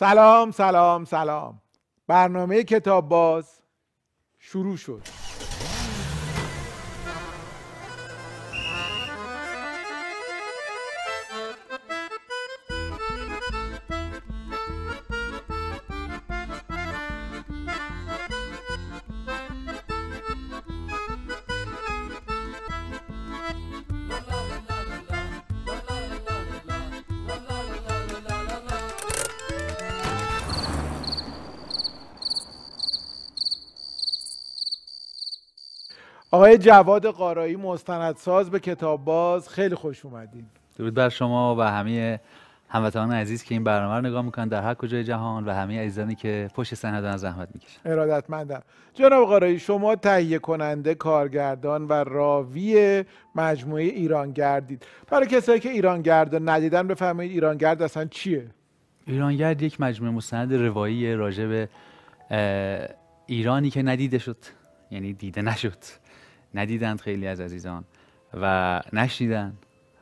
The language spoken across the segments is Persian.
سلام سلام سلام برنامه کتاب باز شروع شد آقای جواد قارایی مستندساز به کتاب باز خیلی خوش اومدین درود بر شما و همه هموطنان عزیز که این برنامه رو نگاه میکنن در هر کجای جهان و همه عزیزانی که پشت صحنه دارن زحمت میکشن ارادتمندم جناب قارایی شما تهیه کننده کارگردان و راوی مجموعه ایرانگردید برای کسایی که ایرانگرد ندیدن بفرمایید ایرانگرد اصلا چیه ایرانگرد یک مجموعه مستند روایی راجع به ایرانی که ندیده شد یعنی دیده نشد ندیدند خیلی از عزیزان و نشیدن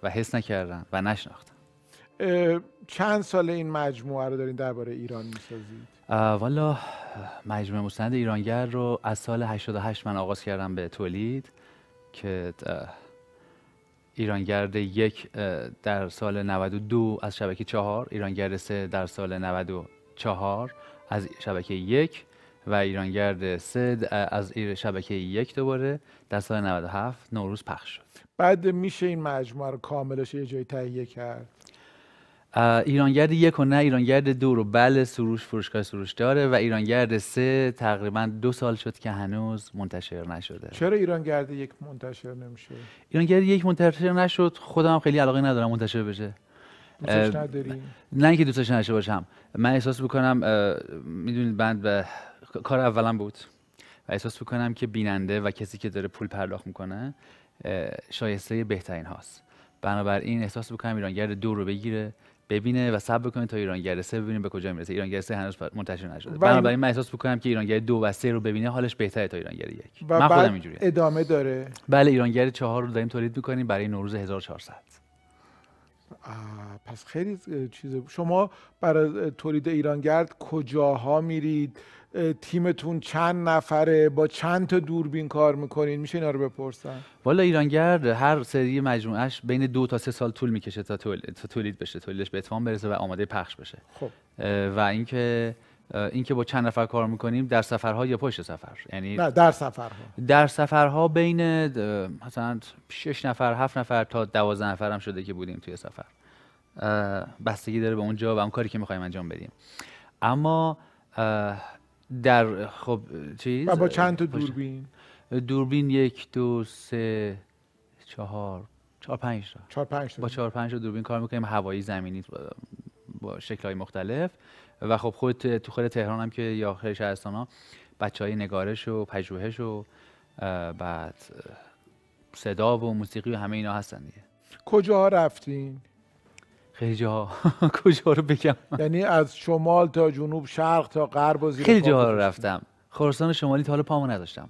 و حس نکردن و نشناختن چند سال این مجموعه رو دارین درباره ایران میسازید؟ والا مجموعه مستند ایرانگر رو از سال 88 من آغاز کردم به تولید که ایرانگرد یک در سال 92 از شبکه چهار ایرانگرد سه در سال 94 از شبکه یک و ایرانگرد سه از شبکه یک دوباره در سال 97 نوروز پخش شد بعد میشه این مجموعه رو کاملش یه جایی تهیه کرد ایرانگرد یک و نه ایرانگرد دو رو بله سروش فروشگاه سروش داره و ایرانگرد سه تقریبا دو سال شد که هنوز منتشر نشده چرا ایرانگرد یک منتشر نمیشه؟ ایرانگرد یک منتشر نشد خودم خیلی علاقه ندارم منتشر بشه دوستش نداری؟ نه اینکه دوستش نشه باشم من احساس بکنم میدونید بند به کار اولم بود و احساس میکنم که بیننده و کسی که داره پول پرداخت میکنه شایسته بهترین هاست بنابراین احساس میکنم ایرانگرد دو رو بگیره ببینه و صبر بکنه تا ایرانگرد سه ببینیم به کجا میرسه ایرانگرد سه هنوز منتشر نشده بنابراین من احساس بکنم که ایرانگرد دو و سه رو ببینه حالش بهتره تا ایرانگرد یک من خودم ادامه داره بله ایرانگرد چهار رو داریم تولید میکنیم برای نوروز 1400 پس خیلی چیز شما برای تولید ایرانگرد کجاها میرید تیمتون چند نفره با چند تا دوربین کار میکنین میشه اینا رو بپرسن؟ والا ایرانگرد هر سری مجموعهش بین دو تا سه سال طول میکشه تا تولید بشه تولیدش به اتمام برسه و آماده پخش بشه خب و اینکه اینکه با چند نفر کار میکنیم در سفرها یا پشت سفر یعنی نه در سفرها در سفرها بین مثلا 6 نفر هفت نفر تا 12 نفر هم شده که بودیم توی سفر بستگی داره به اونجا و اون کاری که میخوایم انجام بدیم اما در خب چیز با چند تا دوربین دوربین یک دو سه چهار چهار پنج تا چهار پنج با چهار پنج تا دوربین کار میکنیم هوایی زمینی با شکل های مختلف و خب خود تو خود تهران هم که یا خیلی شهرستان ها بچه های نگارش و پژوهش و بعد صدا و موسیقی و همه اینا هستن دیگه کجاها رفتین خیلی جاها کجا رو بگم یعنی از شمال تا جنوب شرق تا غرب و زیر خیلی جاها رو رفتم خراسان شمالی تا حالا پامو نداشتم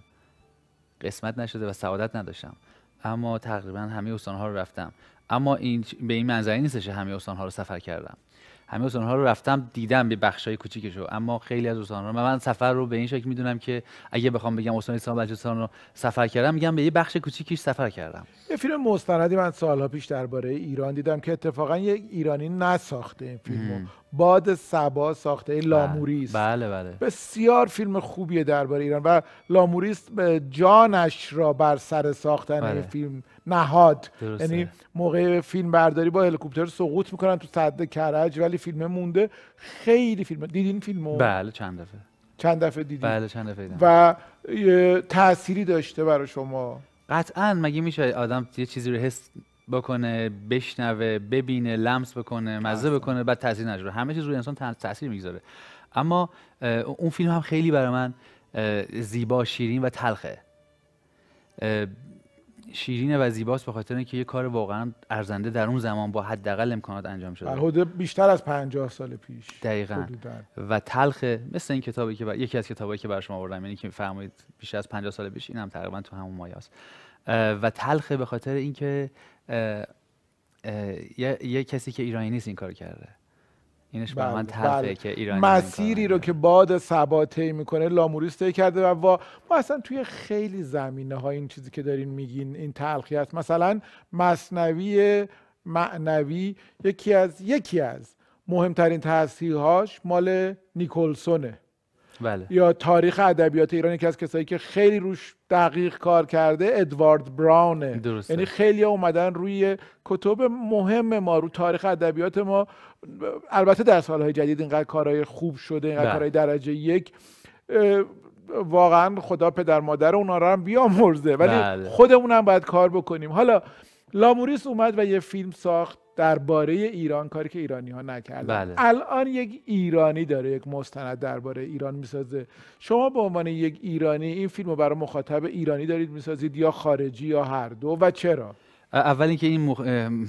قسمت نشده و سعادت نداشتم اما تقریبا همه استانها رو رفتم اما این به این منظری نیستش همه استانها رو سفر کردم همه استانها رو رفتم دیدم به بخشای کوچیکشو اما خیلی از استانها رو من سفر رو به این شکل میدونم که اگه بخوام بگم استان اسلام بلوچستان رو سفر کردم میگم به یه بخش کوچیکیش سفر کردم یه فیلم مستندی من سالها پیش درباره ایران دیدم که اتفاقا یک ایرانی نساخته این فیلمو باد سبا ساخته بله، لاموریست بله بله بسیار فیلم خوبیه درباره ایران و لاموریست جانش را بر سر ساختن بله. فیلم نهاد یعنی موقع فیلم برداری با هلیکوپتر سقوط میکنن تو صد کرج ولی فیلم مونده خیلی فیلم دیدین فیلمو بله چند دفعه چند دفعه دیدین بله چند دفعه دیدم و تأثیری داشته برای شما قطعا مگه میشه آدم یه چیزی رو حس بکنه بشنوه ببینه لمس بکنه مزه بکنه بعد تاثیر نشه همه چیز روی انسان تاثیر میگذاره اما اون فیلم هم خیلی برای من زیبا شیرین و تلخه شیرین و زیباست به خاطر اینکه یه کار واقعا ارزنده در اون زمان با حداقل امکانات انجام شده در بیشتر از 50 سال پیش دقیقا و تلخه مثل این کتابی که یکی از کتابایی که برای شما آوردم یعنی که فرمایید بیش از 50 سال پیش اینم هم تقریبا تو همون مایاس. و تلخه به خاطر اینکه یه،, کسی که ایرانی نیست این کار کرده اینش بله. من بله. که ایرانی مسیری رو که باد طی میکنه لاموریس طی کرده و وا... ما اصلا توی خیلی زمینه ها این چیزی که دارین میگین این تلخی است مثلا مصنوی معنوی یکی از یکی از مهمترین هاش مال نیکلسونه بله. یا تاریخ ادبیات ایران یکی از کسایی که خیلی روش دقیق کار کرده ادوارد براونه یعنی خیلی اومدن روی کتب مهم ما رو تاریخ ادبیات ما البته در سالهای جدید اینقدر کارهای خوب شده اینقدر بله. کارهای درجه یک واقعا خدا پدر مادر اونا رو هم بیامرزه ولی بله. خودمون هم باید کار بکنیم حالا لاموریس اومد و یه فیلم ساخت درباره ایران کاری که ایرانی ها نکردن بله. الان یک ایرانی داره یک مستند درباره ایران میسازه شما به عنوان یک ایرانی این فیلم رو برای مخاطب ایرانی دارید میسازید یا خارجی یا هر دو و چرا اول اینکه این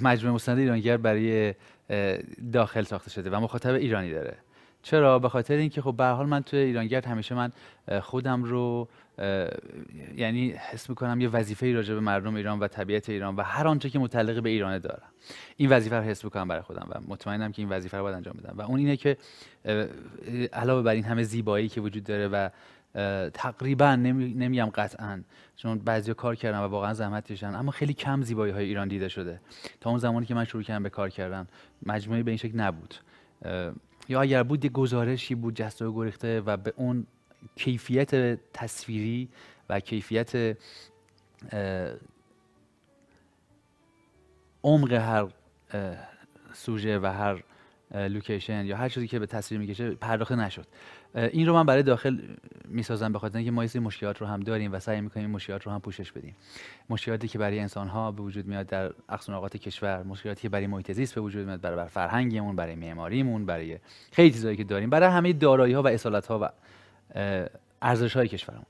مجموعه مستند ایرانگر برای داخل ساخته شده و مخاطب ایرانی داره چرا به خاطر اینکه خب به حال من توی ایرانگرد همیشه من خودم رو یعنی حس میکنم یه وظیفه راجع به مردم ایران و طبیعت ایران و هر آنچه که متعلق به ایرانه دارم این وظیفه رو حس میکنم برای خودم و مطمئنم که این وظیفه رو باید انجام بدم و اون اینه که علاوه بر این همه زیبایی که وجود داره و تقریبا نمی، نمیگم قطعا چون بعضی کار کردن و واقعا زحمت کشیدن اما خیلی کم زیبایی های ایران دیده شده تا اون زمانی که من شروع کردم به کار کردن مجموعه به این شکل نبود یا اگر بود یه گزارشی بود جسته و گریخته و به اون کیفیت تصویری و کیفیت عمق هر سوژه و هر لوکیشن یا هر چیزی که به تصویر میکشه پرداخته نشد این رو من برای داخل میسازم بخاطر اینکه ما این مشکلات رو هم داریم و سعی میکنیم این مشکلات رو هم پوشش بدیم مشکلاتی که برای انسان ها به وجود میاد در اقصانقات کشور مشکلاتی که برای محیط زیست به وجود میاد برای فرهنگمون برای معماریمون برای خیلی چیزایی که داریم برای همه دارایی ها و اصالت ها و ارزش های کشورمون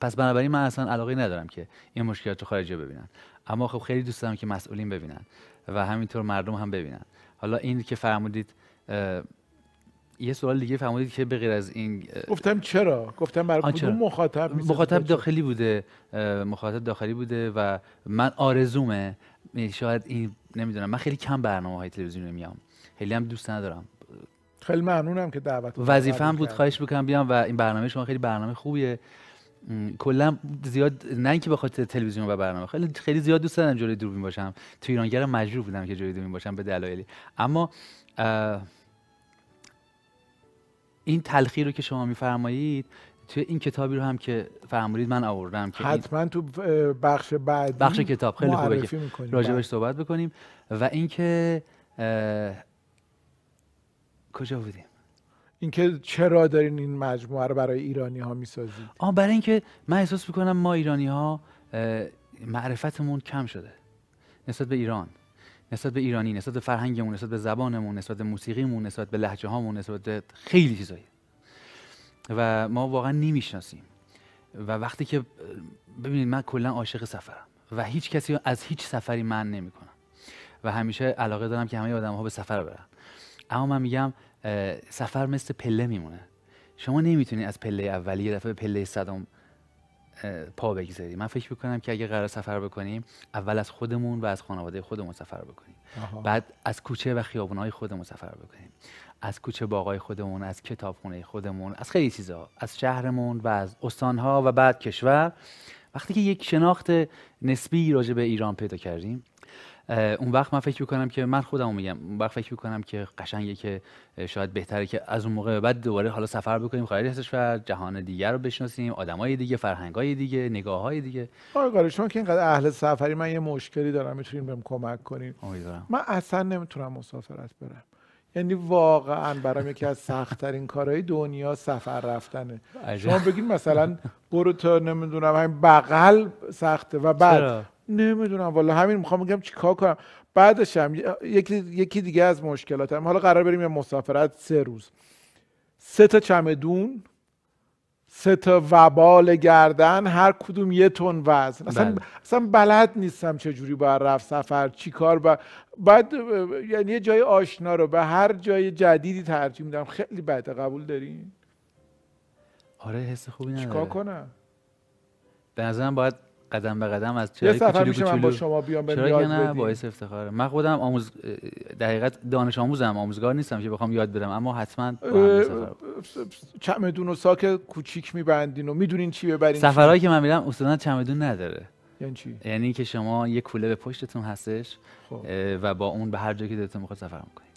پس بنابراین من اصلا علاقه ندارم که این مشکلات رو خارجی ببینن اما خب خیلی دوست دارم که مسئولین ببینن و همینطور مردم هم ببینن حالا این که فرمودید یه سوال دیگه فرمودید که بغیر از این گفتم چرا گفتم برای کدوم مخاطب مخاطب داخلی بوده مخاطب داخلی بوده و من آرزومه یعنی شاید این نمیدونم من خیلی کم برنامه های تلویزیونی میام خیلی هم دوست ندارم خیلی ممنونم که دعوت وظیفه بود خواهش بکنم بیام و این برنامه شما خیلی برنامه خوبیه کلا زیاد نه اینکه به خاطر تلویزیون و برنامه خیلی خیلی زیاد دوست دارم جلوی دوربین باشم تو ایرانگر مجبور بودم که جلوی دوربین باشم به دلایلی اما این تلخی رو که شما میفرمایید توی این کتابی رو هم که فرمودید من آوردم که حتما تو بخش بعد بخش کتاب خیلی خوبه که بله. صحبت بکنیم و اینکه کجا بودیم اینکه چرا دارین این مجموعه رو برای ایرانی ها میسازید آه برای اینکه من احساس میکنم ما ایرانی ها معرفتمون کم شده نسبت به ایران نسبت به ایرانی نسبت به فرهنگمون نسبت به زبانمون نسبت به موسیقیمون نسبت به لحجه هامون نسبت به خیلی چیزایی و ما واقعا نمیشناسیم و وقتی که ببینید من کلا عاشق سفرم و هیچ کسی از هیچ سفری من نمیکنم و همیشه علاقه دارم که همه آدم ها به سفر برن اما من میگم سفر مثل پله میمونه شما نمیتونید از پله اولی یه دفعه به پله صدم پا بگذاریم من فکر میکنم که اگه قرار سفر بکنیم اول از خودمون و از خانواده خودمون سفر بکنیم بعد از کوچه و خیابونهای خودمون سفر بکنیم از کوچه باقای خودمون از کتابخونه خودمون از خیلی چیزها از شهرمون و از استانها و بعد کشور وقتی که یک شناخت نسبی راجع به ایران پیدا کردیم اون وقت من فکر میکنم که من خودم میگم اون وقت فکر میکنم که قشنگه که شاید بهتره که از اون موقع بعد دوباره حالا سفر بکنیم خارج از کشور جهان دیگر رو بشناسیم آدمای دیگه فرهنگای دیگه های دیگه آره شما که اینقدر اهل سفری من یه مشکلی دارم میتونین بهم کمک کنین امیدوارم من اصلا نمیتونم مسافرت برم یعنی واقعا برام یکی از سختترین کارهای دنیا سفر رفتنه شما بگین مثلا برو تا نمیدونم همین بغل سخته و بعد نمیدونم والا همین میخوام بگم چیکار کنم بعدش هم یکی یکی دیگه از مشکلاتم حالا قرار بریم یه مسافرت سه روز سه تا چمدون سه تا وبال گردن هر کدوم یه تن وزن اصلا, بله. اصلا بلد نیستم چه جوری باید رفت سفر چیکار کار بعد یعنی یه جای آشنا رو به هر جای جدیدی ترجیح میدم خیلی بده قبول دارین آره حس خوبی نداره چیکار کنم به نظرم باید قدم به قدم از چرا کوچولو من با شما بیام به چرا نه باعث افتخاره من خودم آموز در دانش آموزم آموزگار نیستم که بخوام یاد برم اما حتما چمدون و ساک کوچیک میبندین و میدونین چی ببرین سفرهایی که من میرم اصلا چمدون نداره یعنی چی یعنی که شما یه کوله به پشتتون هستش خب. و با اون به هر جایی که دلتون میخواد سفر میکنید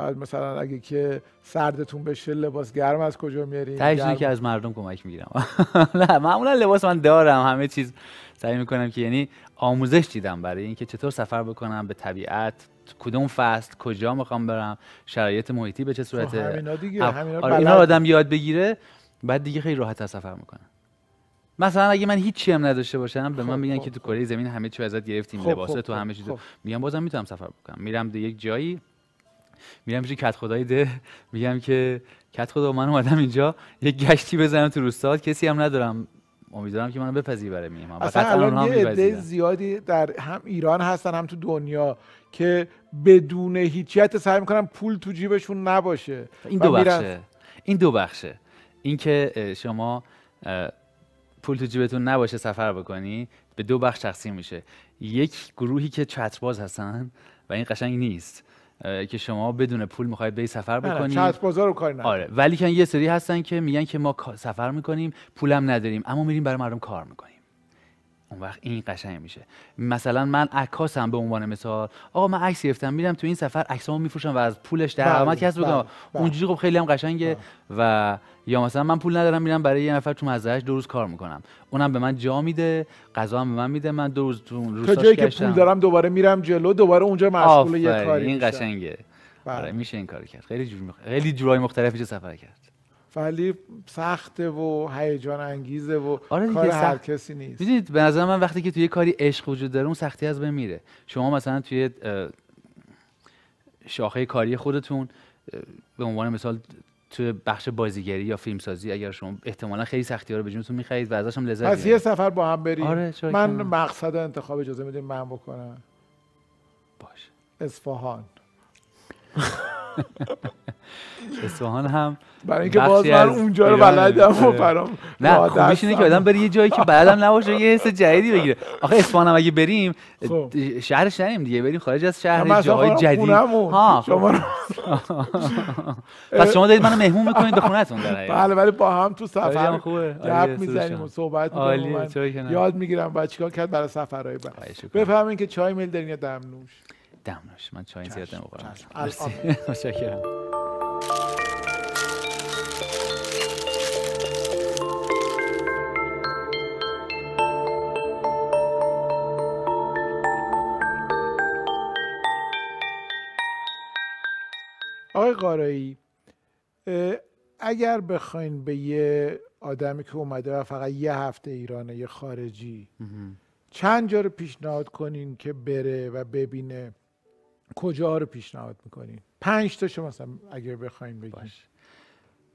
بعد مثلا اگه که سردتون بشه لباس گرم از کجا میارین تهش که از مردم کمک میگیرم نه معمولا لباس من دارم همه چیز سعی میکنم که یعنی آموزش دیدم برای اینکه چطور سفر بکنم به طبیعت کدوم فست، کجا میخوام برم شرایط محیطی به چه خب، صورته همینا دیگه همینا آره اینا آدم یاد بگیره بعد دیگه خیلی راحت سفر میکنم مثلا اگه من هیچی هم نداشته باشم به من خب، میگن خب، که تو کره زمین همه چی ازت گرفتیم لباس تو همه چیز میگم بازم میتونم سفر بکنم میرم یک جایی میرم پیش کت خدای ده میگم که کت خدا من اومدم اینجا یک گشتی بزنم تو روستا کسی هم ندارم امیدوارم که منو بپذیر برای میهمان اصلا الان یه عده زیادی در هم ایران هستن هم تو دنیا که بدون هیچیت سعی میکنن پول تو جیبشون نباشه این دو بخشه این دو بخشه اینکه شما پول تو جیبتون نباشه سفر بکنی به دو بخش تقسیم میشه یک گروهی که باز هستن و این قشنگ نیست که شما بدون پول میخواید به سفر بکنید چت بازار رو کار آره ولی که یه سری هستن که میگن که ما سفر میکنیم پولم نداریم اما میریم برای مردم کار میکنیم اون وقت این قشنگ میشه مثلا من عکاسم به عنوان مثال آقا من عکس گرفتم میرم تو این سفر عکسامو میفروشم و از پولش درآمد کسب میکنم اونجوری خب خیلی هم قشنگه بله. و یا مثلا من پول ندارم میرم برای یه نفر تو مزرعهش دو روز کار میکنم اونم به من جا میده غذا هم به من میده من دو روز تو اون تا جایی که پول دارم دوباره میرم جلو دوباره اونجا مشغول یه کاری این قشنگه آره، بله. میشه این کار کرد خیلی جور خیلی جورای مختلفی سفر کرد ولی سخته و هیجان انگیزه و آره کار هر کسی نیست میدید به نظر من وقتی که توی کاری عشق وجود داره اون سختی از بین میره شما مثلا توی شاخه کاری خودتون به عنوان مثال توی بخش بازیگری یا فیلمسازی اگر شما احتمالا خیلی سختی ها رو به جونتون میخرید و ازش هم لذت پس یه سفر با هم بریم آره، من مقصد انتخاب اجازه میدیم من بکنم باش اصفهان اصفهان هم برای اینکه باز من اونجا رو بلدم و آره. برام نه خوبیش اینه که آدم بری یه جایی که بلدم نباشه یه حس جدیدی بگیره آخه اصفهان هم اگه بریم خب. شهرش نریم دیگه بریم خارج از شهر جاهای جدید ها شما خب. پس شما دارید منو مهمون میکنید به اتون در بله ولی با هم تو سفر گپ میزنیم و صحبت میکنیم یاد میگیرم بعد چیکار کرد برای سفرهای بعد بفهمین که چای میل دارین یا دمنوش دم من چای زیاد نمیخورم متشکرم آقای قارایی اگر بخواین به یه آدمی که اومده و فقط یه هفته ایرانه یه خارجی چند جا رو پیشنهاد کنین که بره و ببینه کجا رو پیشنهاد میکنیم پنج تا شما مثلا اگر بخوایم بگیم باش.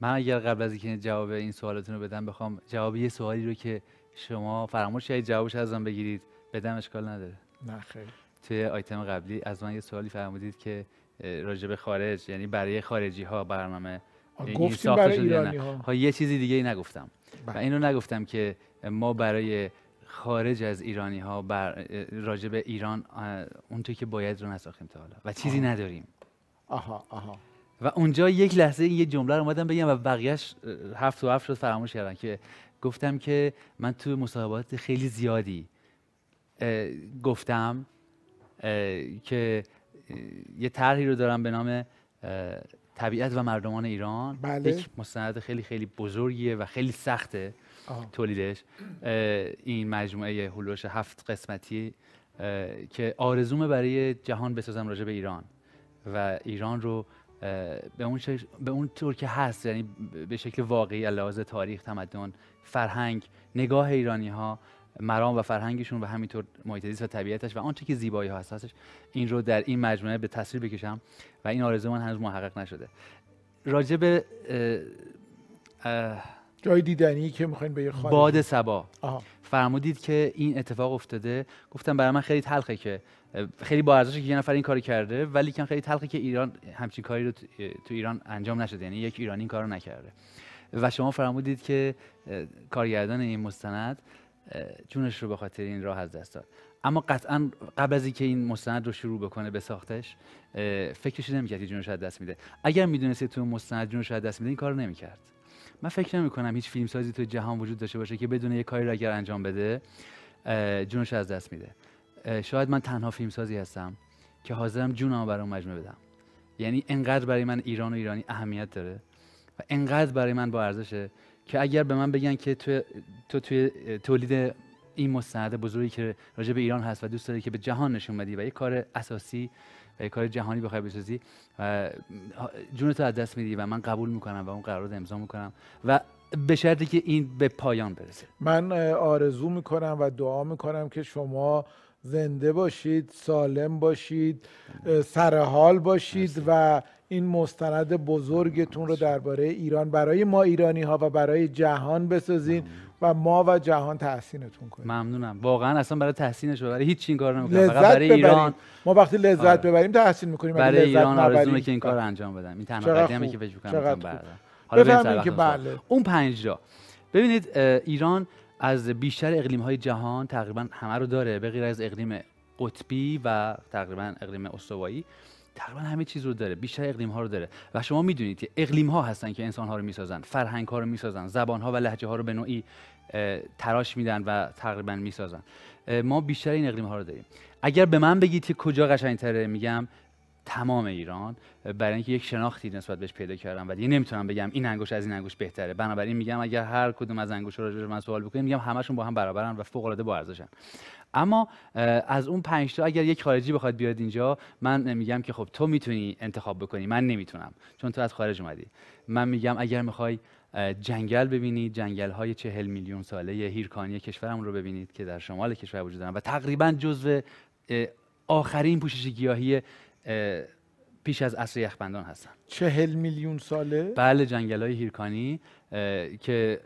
من اگر قبل از اینکه جواب این سوالتون رو بدم بخوام جواب یه سوالی رو که شما فراموش کردید جوابش از بگیرید بدم اشکال نداره نه خیلی توی آیتم قبلی از من یه سوالی فرمودید که به خارج یعنی برای خارجی ها برنامه یعنی گفتیم برای ایرانی ها. خب، یه چیزی دیگه ای نگفتم بله. و اینو نگفتم که ما برای خارج از ایرانی ها بر راجب ایران اونطور که باید رو نساختیم تا حالا و چیزی نداریم آها آها و اونجا یک لحظه یه جمله رو اومدم بگم و بقیهش هفت و هفت شد فراموش کردن که گفتم که من تو مصاحبات خیلی زیادی گفتم که یه طرحی رو دارم به نام طبیعت و مردمان ایران بله. یک مستند خیلی خیلی بزرگیه و خیلی سخته تولیدش این مجموعه هلوش هفت قسمتی که آرزوم برای جهان بسازم راجع به ایران و ایران رو به اون, به اون طور که هست یعنی به شکل واقعی لحاظ تاریخ تمدن فرهنگ نگاه ایرانی ها مرام و فرهنگشون و همینطور محیط و طبیعتش و آنچه که زیبایی ها هستش این رو در این مجموعه به تصویر بکشم و این آرزو من هنوز محقق نشده راجع به جای دیدنی که میخواین به یه باد سبا آه. فرمودید که این اتفاق افتاده گفتم برای من خیلی تلخه که خیلی با ارزشه که یه نفر این کاری کرده ولی کم خیلی تلخه که ایران همچین کاری رو تو ایران انجام نشده یعنی یک ایرانی این کار نکرده و شما فرمودید که کارگردان این مستند جونش رو به خاطر این راه از دست داد اما قطعا قبل از اینکه این مستند رو شروع بکنه به ساختش فکرش نمیکرد که جونش از دست میده اگر میدونستید تو مستند جونش از دست میده این کارو نمیکرد من فکر نمی کنم هیچ فیلم سازی تو جهان وجود داشته باشه که بدون یه کاری را اگر انجام بده جونش از دست میده شاید من تنها فیلم سازی هستم که حاضرم جونم برای اون مجموعه بدم یعنی انقدر برای من ایران و ایرانی اهمیت داره و انقدر برای من با ارزشه که اگر به من بگن که تو, تو توی تولید این مستند بزرگی که راجع به ایران هست و دوست داری که به جهان نشون بدی و یه کار اساسی کار جهانی بخوای بسازی و تو از دست میدی و من قبول میکنم و اون قرارداد امضا میکنم و به شرطی که این به پایان برسه من آرزو میکنم و دعا میکنم که شما زنده باشید سالم باشید سرحال باشید و این مستند بزرگتون رو درباره ایران برای ما ایرانی ها و برای جهان بسازین و ما و جهان تحسینتون کنیم ممنونم واقعا اصلا برای تحسینش برای هیچ این کار نمیکنم فقط برای ببریم. ایران ما وقتی لذت آره. ببریم تحسین میکنیم برای ایران آرزو که این کار آره. انجام بدم این تنها قدمی که فکر میکنم حالا که بله اون پنج جا ببینید ایران از بیشتر اقلیم های جهان تقریبا همه رو داره به غیر از اقلیم قطبی و تقریبا اقلیم استوایی تقریبا همه چیز رو داره بیشتر اقلیم ها رو داره و شما میدونید که اقلیم ها هستن که انسان ها رو میسازن فرهنگ ها رو میسازن زبان ها و لهجه ها رو به نوعی تراش میدن و تقریبا میسازن ما بیشتر این اقلیم ها رو داریم اگر به من بگید که کجا تره میگم تمام ایران برای اینکه یک شناختی نسبت بهش پیدا کردم و دیگه نمیتونم بگم این انگوش از این انگوش بهتره بنابراین میگم اگر هر کدوم از انگوش رو من سوال بکنید میگم همشون با هم برابرن و فوق العاده با ارزشن اما از اون پنج تا اگر یک خارجی بخواد بیاد اینجا من میگم که خب تو میتونی انتخاب بکنی من نمیتونم چون تو از خارج اومدی من میگم اگر میخوای جنگل ببینید جنگل های چهل میلیون ساله هیرکانی کشورمون رو ببینید که در شمال کشور وجود دارن و تقریبا جزء آخرین پوشش گیاهی پیش از عصر یخبندان هستن چهل میلیون ساله بله جنگل های هیرکانی که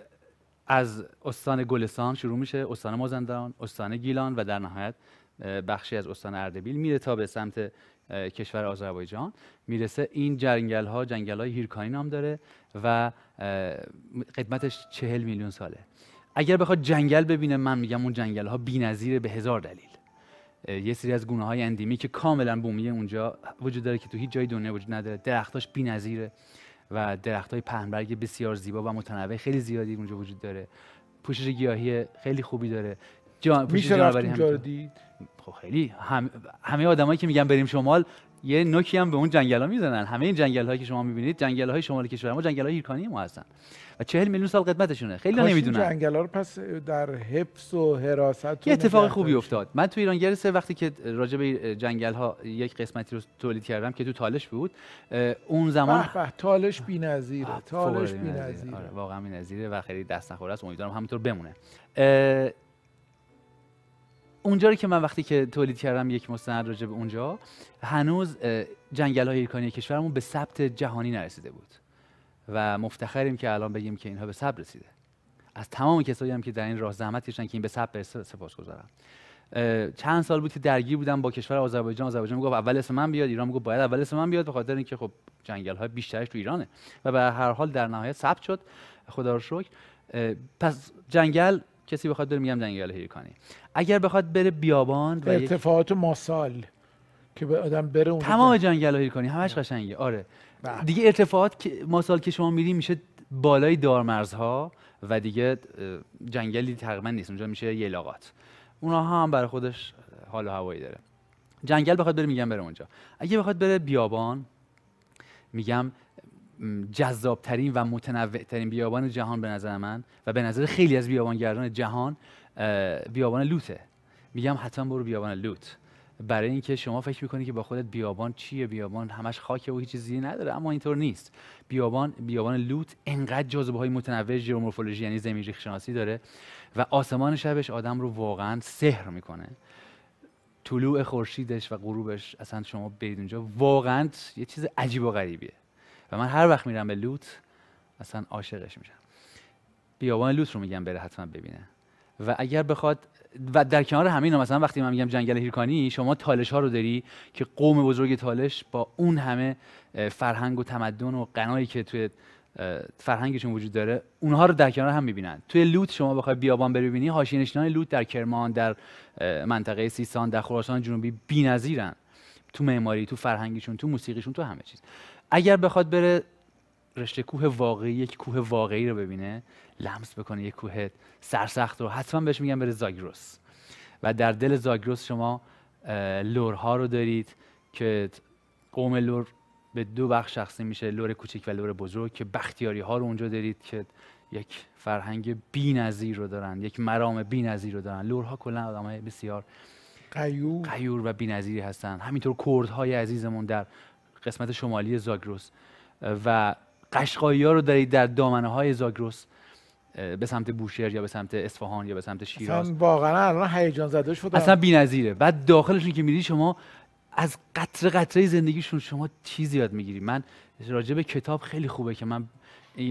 از استان گلستان شروع میشه استان مازندران استان گیلان و در نهایت بخشی از استان اردبیل میره تا به سمت کشور آذربایجان میرسه این جنگل ها جنگل های هیرکانی نام داره و قدمتش چهل میلیون ساله اگر بخواد جنگل ببینه من میگم اون جنگل ها نظیره به هزار دلیل یه سری از گونه های اندیمی که کاملا بومی اونجا وجود داره که تو هیچ جای دنیا وجود نداره درختاش بی‌نظیره و درخت های پهنبرگ بسیار زیبا و متنوع خیلی زیادی اونجا وجود داره پوشش گیاهی خیلی خوبی داره جان پوشش اونجا دید خب خیلی همه آدمایی که میگن بریم شمال یه نوکی هم به اون جنگل میزنن همه این جنگل هایی که شما میبینید جنگل های شمال کشور ما جنگل های هیرکانی ما هستن و میلیون سال قدمتشونه خیلی نمیدونن جنگل ها رو پس در حفظ و حراست یه اتفاق خوبی افتاد من تو ایران گرسه وقتی که راجع به جنگل ها یک قسمتی رو تولید کردم که تو تالش بود اون زمان بح بح تالش بی‌نظیره تالش بی‌نظیره آره واقعا بی‌نظیره و خیلی دست نخوره است امیدوارم همینطور بمونه اونجا رو که من وقتی که تولید کردم یک مستند راجع به اونجا هنوز جنگل های کشورمون به ثبت جهانی نرسیده بود و مفتخریم که الان بگیم که اینها به صبر رسیده از تمام کسایی هم که در این راه زحمت کشیدن که این به صبر برسه گذارم چند سال بود که درگیر بودم با کشور آذربایجان آذربایجان میگفت اول اسم من بیاد ایران میگفت باید اول اسم من بیاد به خاطر اینکه خب جنگل های بیشترش تو ایرانه و به هر حال در نهایت ثبت شد خدا رو شکر پس جنگل کسی بخواد بره میگم جنگل هیرکانی اگر بخواد بره بیابان و ارتفاعات ماسال که به آدم بره اونجا تمام جنگل رو کنی همش قشنگه آره بله. دیگه ارتفاعات که ما سال که شما میریم میشه بالای دارمرزها و دیگه جنگلی تقریبا نیست اونجا میشه یلاقات اونها هم برای خودش حال و هوایی داره جنگل بخواد بره میگم بره اونجا اگه بخواد بره بیابان میگم ترین و ترین بیابان جهان به نظر من و به نظر خیلی از بیابانگردان جهان بیابان لوته میگم حتما برو بیابان لوت برای اینکه شما فکر میکنید که با خودت بیابان چیه بیابان همش خاک و هیچ چیزی نداره اما اینطور نیست بیابان بیابان لوت انقدر جاذبه های متنوع ژئومورفولوژی یعنی زمین ریخ شناسی داره و آسمان شبش آدم رو واقعا سحر میکنه طلوع خورشیدش و غروبش اصلا شما برید اونجا واقعا یه چیز عجیب و غریبیه و من هر وقت میرم به لوت اصلا عاشقش میشم بیابان لوت رو میگم بره حتما ببینه و اگر بخواد و در کنار همین مثلا وقتی من میگم جنگل هیرکانی شما تالش ها رو داری که قوم بزرگ تالش با اون همه فرهنگ و تمدن و قنایی که توی فرهنگشون وجود داره اونها رو در کنار هم میبینن توی لوت شما بخوای بیابان ببینی حاشیه لوت در کرمان در منطقه سیستان در خراسان جنوبی بی‌نظیرن تو معماری تو فرهنگشون تو موسیقیشون تو همه چیز اگر بخواد بره رشته کوه واقعی یک کوه واقعی رو ببینه لمس بکنه یک کوه سرسخت رو حتما بهش میگن بره زاگروس و در دل زاگروس شما لورها رو دارید که قوم لور به دو بخش شخصی میشه لور کوچک و لور بزرگ که بختیاری ها رو اونجا دارید که یک فرهنگ بی‌نظیر رو دارن یک مرام بی‌نظیر رو دارن لورها کلا های بسیار قیور قیور و بی‌نظیری هستن همینطور کردهای عزیزمون در قسمت شمالی زاگروس و قشقایی ها رو دارید در دامنه های زاگرس به سمت بوشهر یا به سمت اصفهان یا به سمت شیراز اصلا واقعا الان هیجان زده شدم اصلا بی‌نظیره بعد داخلشون که میری شما از قطر قطره زندگیشون شما چیزی یاد میگیری من راجع به کتاب خیلی خوبه که من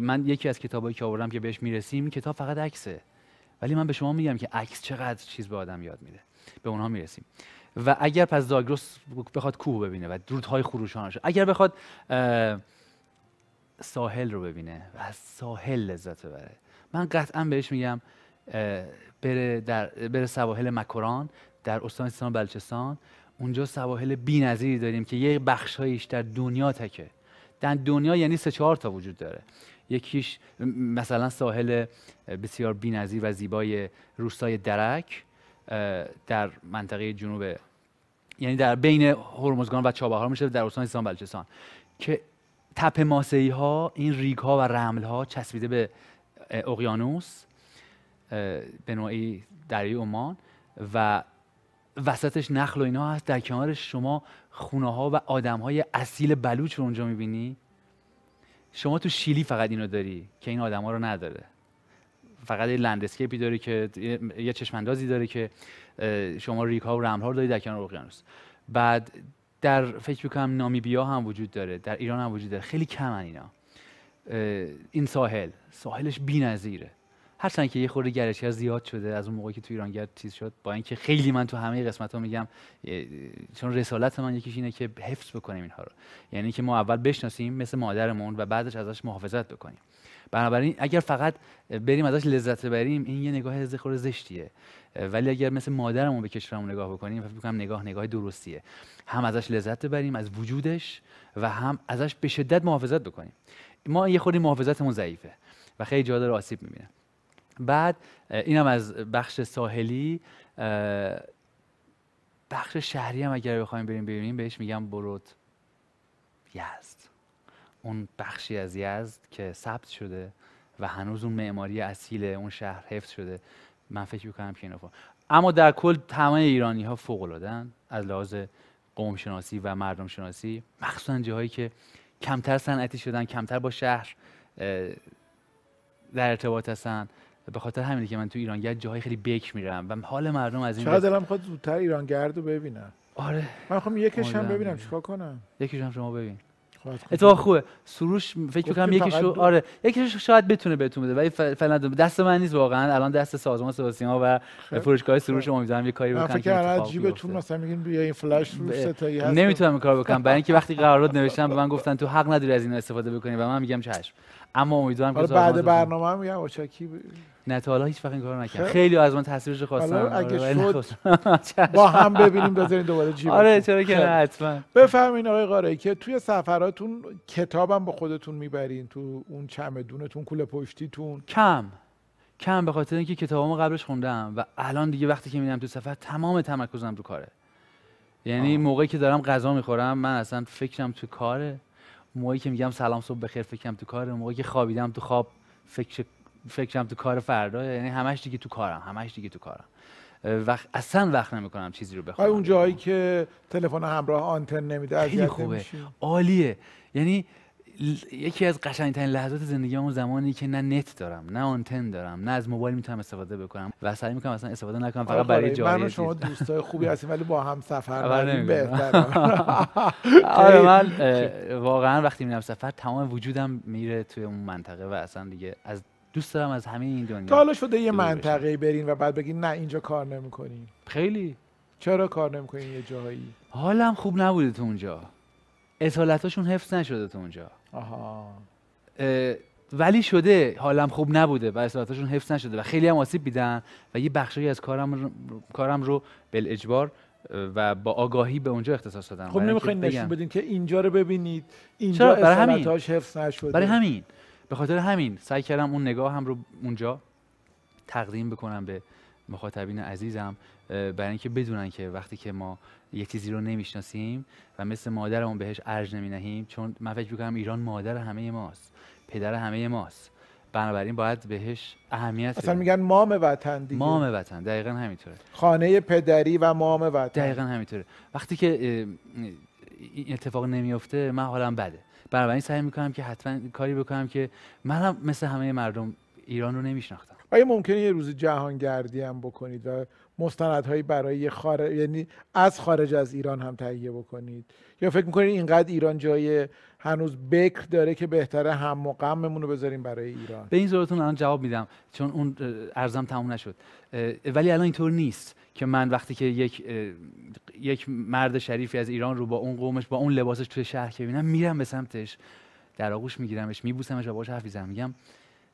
من یکی از کتابایی که آوردم که بهش میرسیم کتاب فقط عکسه ولی من به شما میگم که عکس چقدر چیز به آدم یاد میده به اونها میرسیم و اگر پس زاگرس بخواد کوه ببینه و درودهای خروشانش اگر بخواد ساحل رو ببینه و از ساحل لذت ببره من قطعا بهش میگم بره, در بره سواحل مکران در استان سیستان بلوچستان اونجا سواحل نظیری داریم که یه بخشهایش در دنیا تکه در دنیا یعنی سه چهار تا وجود داره یکیش مثلا ساحل بسیار بی‌نظیر و زیبای روستای درک در منطقه جنوب یعنی در بین هرمزگان و چابهار میشه در استان سیستان بلوچستان که تپ ماسه‌ای‌ها، ها این ریگ ها و رمل ها چسبیده به اقیانوس به نوعی دریای عمان و وسطش نخل و اینا هست در کنار شما خونه ها و آدم های اصیل بلوچ رو اونجا میبینی شما تو شیلی فقط اینو داری که این آدم ها رو نداره فقط یه لندسکیپی داری که یه چشماندازی داره که شما ریک ها و رمل رو داری در کنار اقیانوس بعد در فکر میکنم نامیبیا هم وجود داره در ایران هم وجود داره خیلی کمن اینا این ساحل ساحلش بی‌نظیره هرچند که یه خورده گرشگر زیاد شده از اون موقعی که تو ایران گرد چیز شد با اینکه خیلی من تو همه قسمت ها میگم چون رسالت من یکیش اینه که حفظ بکنیم اینها رو یعنی که ما اول بشناسیم مثل مادرمون و بعدش ازش محافظت بکنیم بنابراین اگر فقط بریم ازش لذت ببریم این یه نگاه از زشتیه ولی اگر مثل مادرمون به کشورمون نگاه بکنیم فکر کنم نگاه نگاه درستیه هم ازش لذت ببریم از وجودش و هم ازش به شدت محافظت بکنیم ما یه خوری محافظتمون ضعیفه و خیلی جاده رو آسیب می‌بینه بعد اینم از بخش ساحلی بخش شهری هم اگر بخوایم بریم ببینیم بهش میگم بروت یزد اون بخشی از یزد که ثبت شده و هنوز اون معماری اصیل اون شهر حفظ شده من فکر میکنم که اینا اما در کل تمام ایرانی ها فوق از لحاظ قوم شناسی و مردم شناسی مخصوصا جاهایی که کمتر صنعتی شدن کمتر با شهر در ارتباط هستن به خاطر همینه که من تو ایرانگرد جاهای خیلی بک میرم و حال مردم از این دلم خود زودتر ایران رو ببینم آره من خواهم یکیشم ببینم چیکار کنم یکیشم شما ببین اتفاق خوبه سروش فکر کنم یکیشو آره یکیشو شاید بتونه بهتون بده ولی فعلا دست من نیست واقعا الان دست سازمان ها و خب. فروشگاه خب. سروش رو امیدوارم یه کاری بکنم فکر کنم مثلا میگین بیا این فلش رو هست نمیتونم کار بکنم برای اینکه وقتی قرارداد نوشتم به من گفتن تو حق نداری از این استفاده بکنی و من میگم چشم اما امیدوارم که بعد برنامه میگم اوچاکی ب... نه تا حالا هیچ وقت این کارو نکرد خیلی از من تصویرش خواستم اگه شد با هم ببینیم بذارین دوباره جیب آره چرا که نه بفهمین آقای قاره که توی سفراتون کتابم با خودتون میبرین تو اون چمدونتون کوله پشتیتون کم کم به خاطر اینکه کتابامو قبلش خوندم و الان دیگه وقتی که میرم تو سفر تمام تمرکزم رو کاره یعنی موقعی که دارم غذا میخورم من اصلا فکرم تو کاره موقعی که میگم سلام صبح بخیر فکرم تو کار موقعی که خوابیدم تو خواب فکر فکرم تو کار فردا یعنی همش دیگه تو کارم همش دیگه تو کارم وقت اصلا وقت نمیکنم چیزی رو بخوام اون جایی که تلفن همراه آنتن نمیده خیلی خوبه عالیه یعنی یکی از قشنگترین لحظات زندگیمون زمانی که نه نت دارم نه آنتن دارم نه از موبایل میتونم استفاده بکنم و سعی میکنم اصلا استفاده نکنم فقط برای جایی من شما دوستای خوبی هستیم ولی با هم سفر آره، بهتره آره، من واقعا وقتی میرم سفر تمام وجودم میره توی اون منطقه و اصلا دیگه از دوست دارم از همه این دنیا حالا شده یه منطقه برین و بعد بگین نه اینجا کار نمیکنین خیلی چرا کار نمیکنین یه جایی؟ حالم خوب نبوده تو اونجا اصالتاشون حفظ نشده اونجا آها. ولی شده حالم خوب نبوده و اصلاحاتشون حفظ نشده و خیلی هم آسیب بیدن و یه بخشی از کارم رو, کارم رو بل اجبار و با آگاهی به اونجا اختصاص دادم خب نمیخواین نشون بدین که اینجا رو ببینید اینجا برای همین حفظ نشده برای همین به خاطر همین سعی کردم اون نگاه هم رو اونجا تقدیم بکنم به مخاطبین عزیزم برای اینکه بدونن که وقتی که ما یه چیزی رو نمیشناسیم و مثل مادرمون بهش ارج نمینهیم چون من فکر میکنم ایران مادر همه ماست پدر همه ماست بنابراین باید بهش اهمیت اصلا میگن مام وطن دیگه مام وطن دقیقا همینطوره خانه پدری و مام وطن دقیقا همینطوره وقتی که این اتفاق نمیفته من حالم بده بنابراین سعی میکنم که حتما کاری بکنم که منم مثل همه مردم ایران رو نمیشناختم آیا ممکنه یه روز جهانگردی هم بکنید و مستندهایی برای خارج یعنی از خارج از ایران هم تهیه بکنید یا فکر میکنید اینقدر ایران جای هنوز بکر داره که بهتره هم و غممون رو بذاریم برای ایران به این زورتون الان جواب میدم چون اون ارزم تموم نشد ولی الان اینطور نیست که من وقتی که یک یک مرد شریفی از ایران رو با اون قومش با اون لباسش توی شهر که میرم به سمتش در آغوش میگیرمش میبوسمش و باهاش حرف میزنم میگم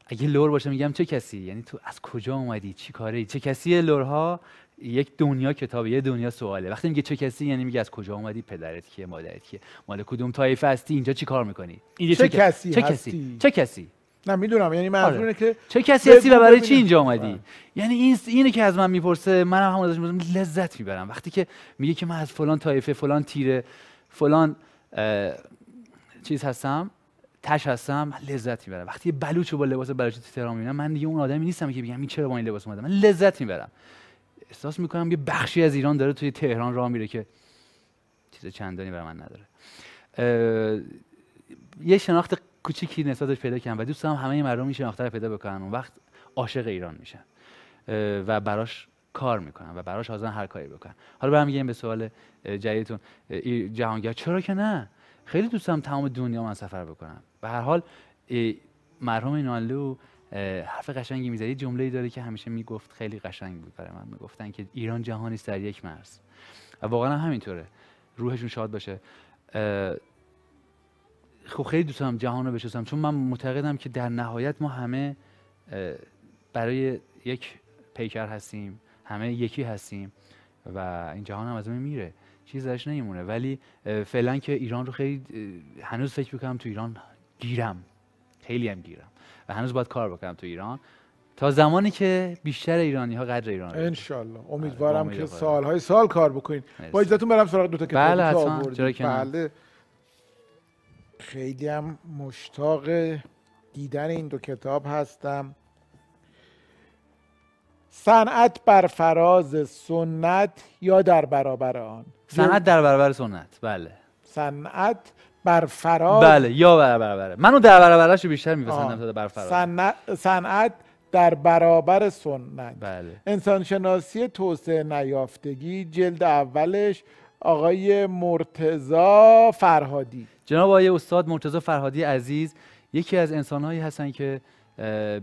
اگه لور باشه میگم چه کسی یعنی تو از کجا اومدی چی کاره چه کسی لورها یک دنیا کتابه یه دنیا سواله وقتی میگه چه کسی یعنی میگه از کجا اومدی پدرت کیه مادرت کیه مال کدوم طایفه هستی اینجا چی کار میکنی چه, کسی چه کسی چه کسی نه میدونم یعنی آره. منظور آره. که چه کسی هستی و برای چی اینجا اومدی آره. یعنی این اینه که از من میپرسه منم هم ازش میپرسم لذت میبرم وقتی که میگه که من از فلان طایفه فلان تیره فلان چیز هستم تش هستم من لذت میبرم وقتی بلوچو با لباس بلوچی تو تهران میبینم من دیگه اون آدمی نیستم که بگم این چرا با این لباس اومده، من لذت میبرم احساس میکنم یه بخشی از ایران داره توی تهران راه میره که چیز چندانی برای من نداره یه شناخت کوچیکی نسبتش پیدا کردم و دوست دارم همه مردم این شناخته رو پیدا بکنن اون وقت عاشق ایران میشن و براش کار میکنن و براش حاضرن هر کاری بکنن حالا میگم به سوال جدیدتون جهانگرد چرا که نه خیلی دوست دارم تمام دنیا من سفر بکنم به هر حال مرحوم اینالو حرف قشنگی یه جمله داره که همیشه میگفت خیلی قشنگ بود برای من میگفتن که ایران جهانی در یک مرز و واقعا همینطوره روحشون شاد باشه خب خیلی دوست دارم جهان رو بشناسم چون من معتقدم که در نهایت ما همه برای یک پیکر هستیم همه یکی هستیم و این جهان هم از من میره چیزش نمیمونه ولی فعلا که ایران رو خیلی هنوز فکر میکنم تو ایران گیرم خیلی هم گیرم و هنوز باید کار بکنم تو ایران تا زمانی که بیشتر ایرانی ها قدر ایران انشالله آره، امیدوارم که سالهای سال کار بکنین با اجازهتون برم سراغ دو تا کتاب بله, بله خیلی هم مشتاق دیدن این دو کتاب هستم صنعت بر فراز سنت یا در برابر آن صنعت در برابر سنت بله صنعت بر فراز بله یا بر برابر منو در برابرش بیشتر میپسندم بر فراز صنعت در برابر سنت بله شناسی توسعه نیافتگی جلد اولش آقای مرتزا فرهادی جناب آقای استاد مرتزا فرهادی عزیز یکی از هایی هستن که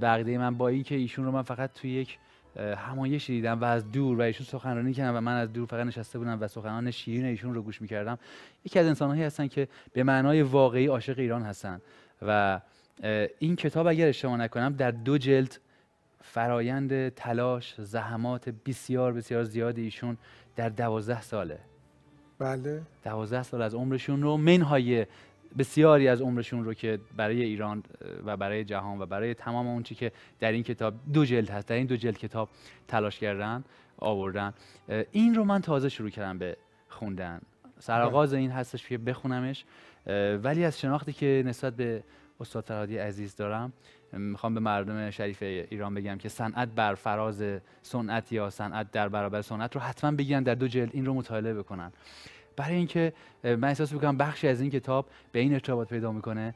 بقیده من با که ایشون رو من فقط توی یک همایش دیدم و از دور و ایشون سخنرانی کردن و من از دور فقط نشسته بودم و سخنان شیرین ایشون رو گوش میکردم یکی از انسانهایی هستن که به معنای واقعی عاشق ایران هستن و این کتاب اگر اشتباه نکنم در دو جلد فرایند تلاش زحمات بسیار بسیار زیاد ایشون در دوازده ساله بله دوازده سال از عمرشون رو منهای بسیاری از عمرشون رو که برای ایران و برای جهان و برای تمام اون که در این کتاب دو جلد هست در این دو جلد کتاب تلاش کردن آوردن این رو من تازه شروع کردم به خوندن سرآغاز این هستش که بخونمش ولی از شناختی که نسبت به استاد فرهادی عزیز دارم میخوام به مردم شریف ایران بگم که صنعت بر فراز سنت یا صنعت در برابر سنت رو حتما بگیرن در دو جلد این رو مطالعه بکنن برای اینکه من احساس میکنم بخشی از این کتاب به این ارتباط پیدا میکنه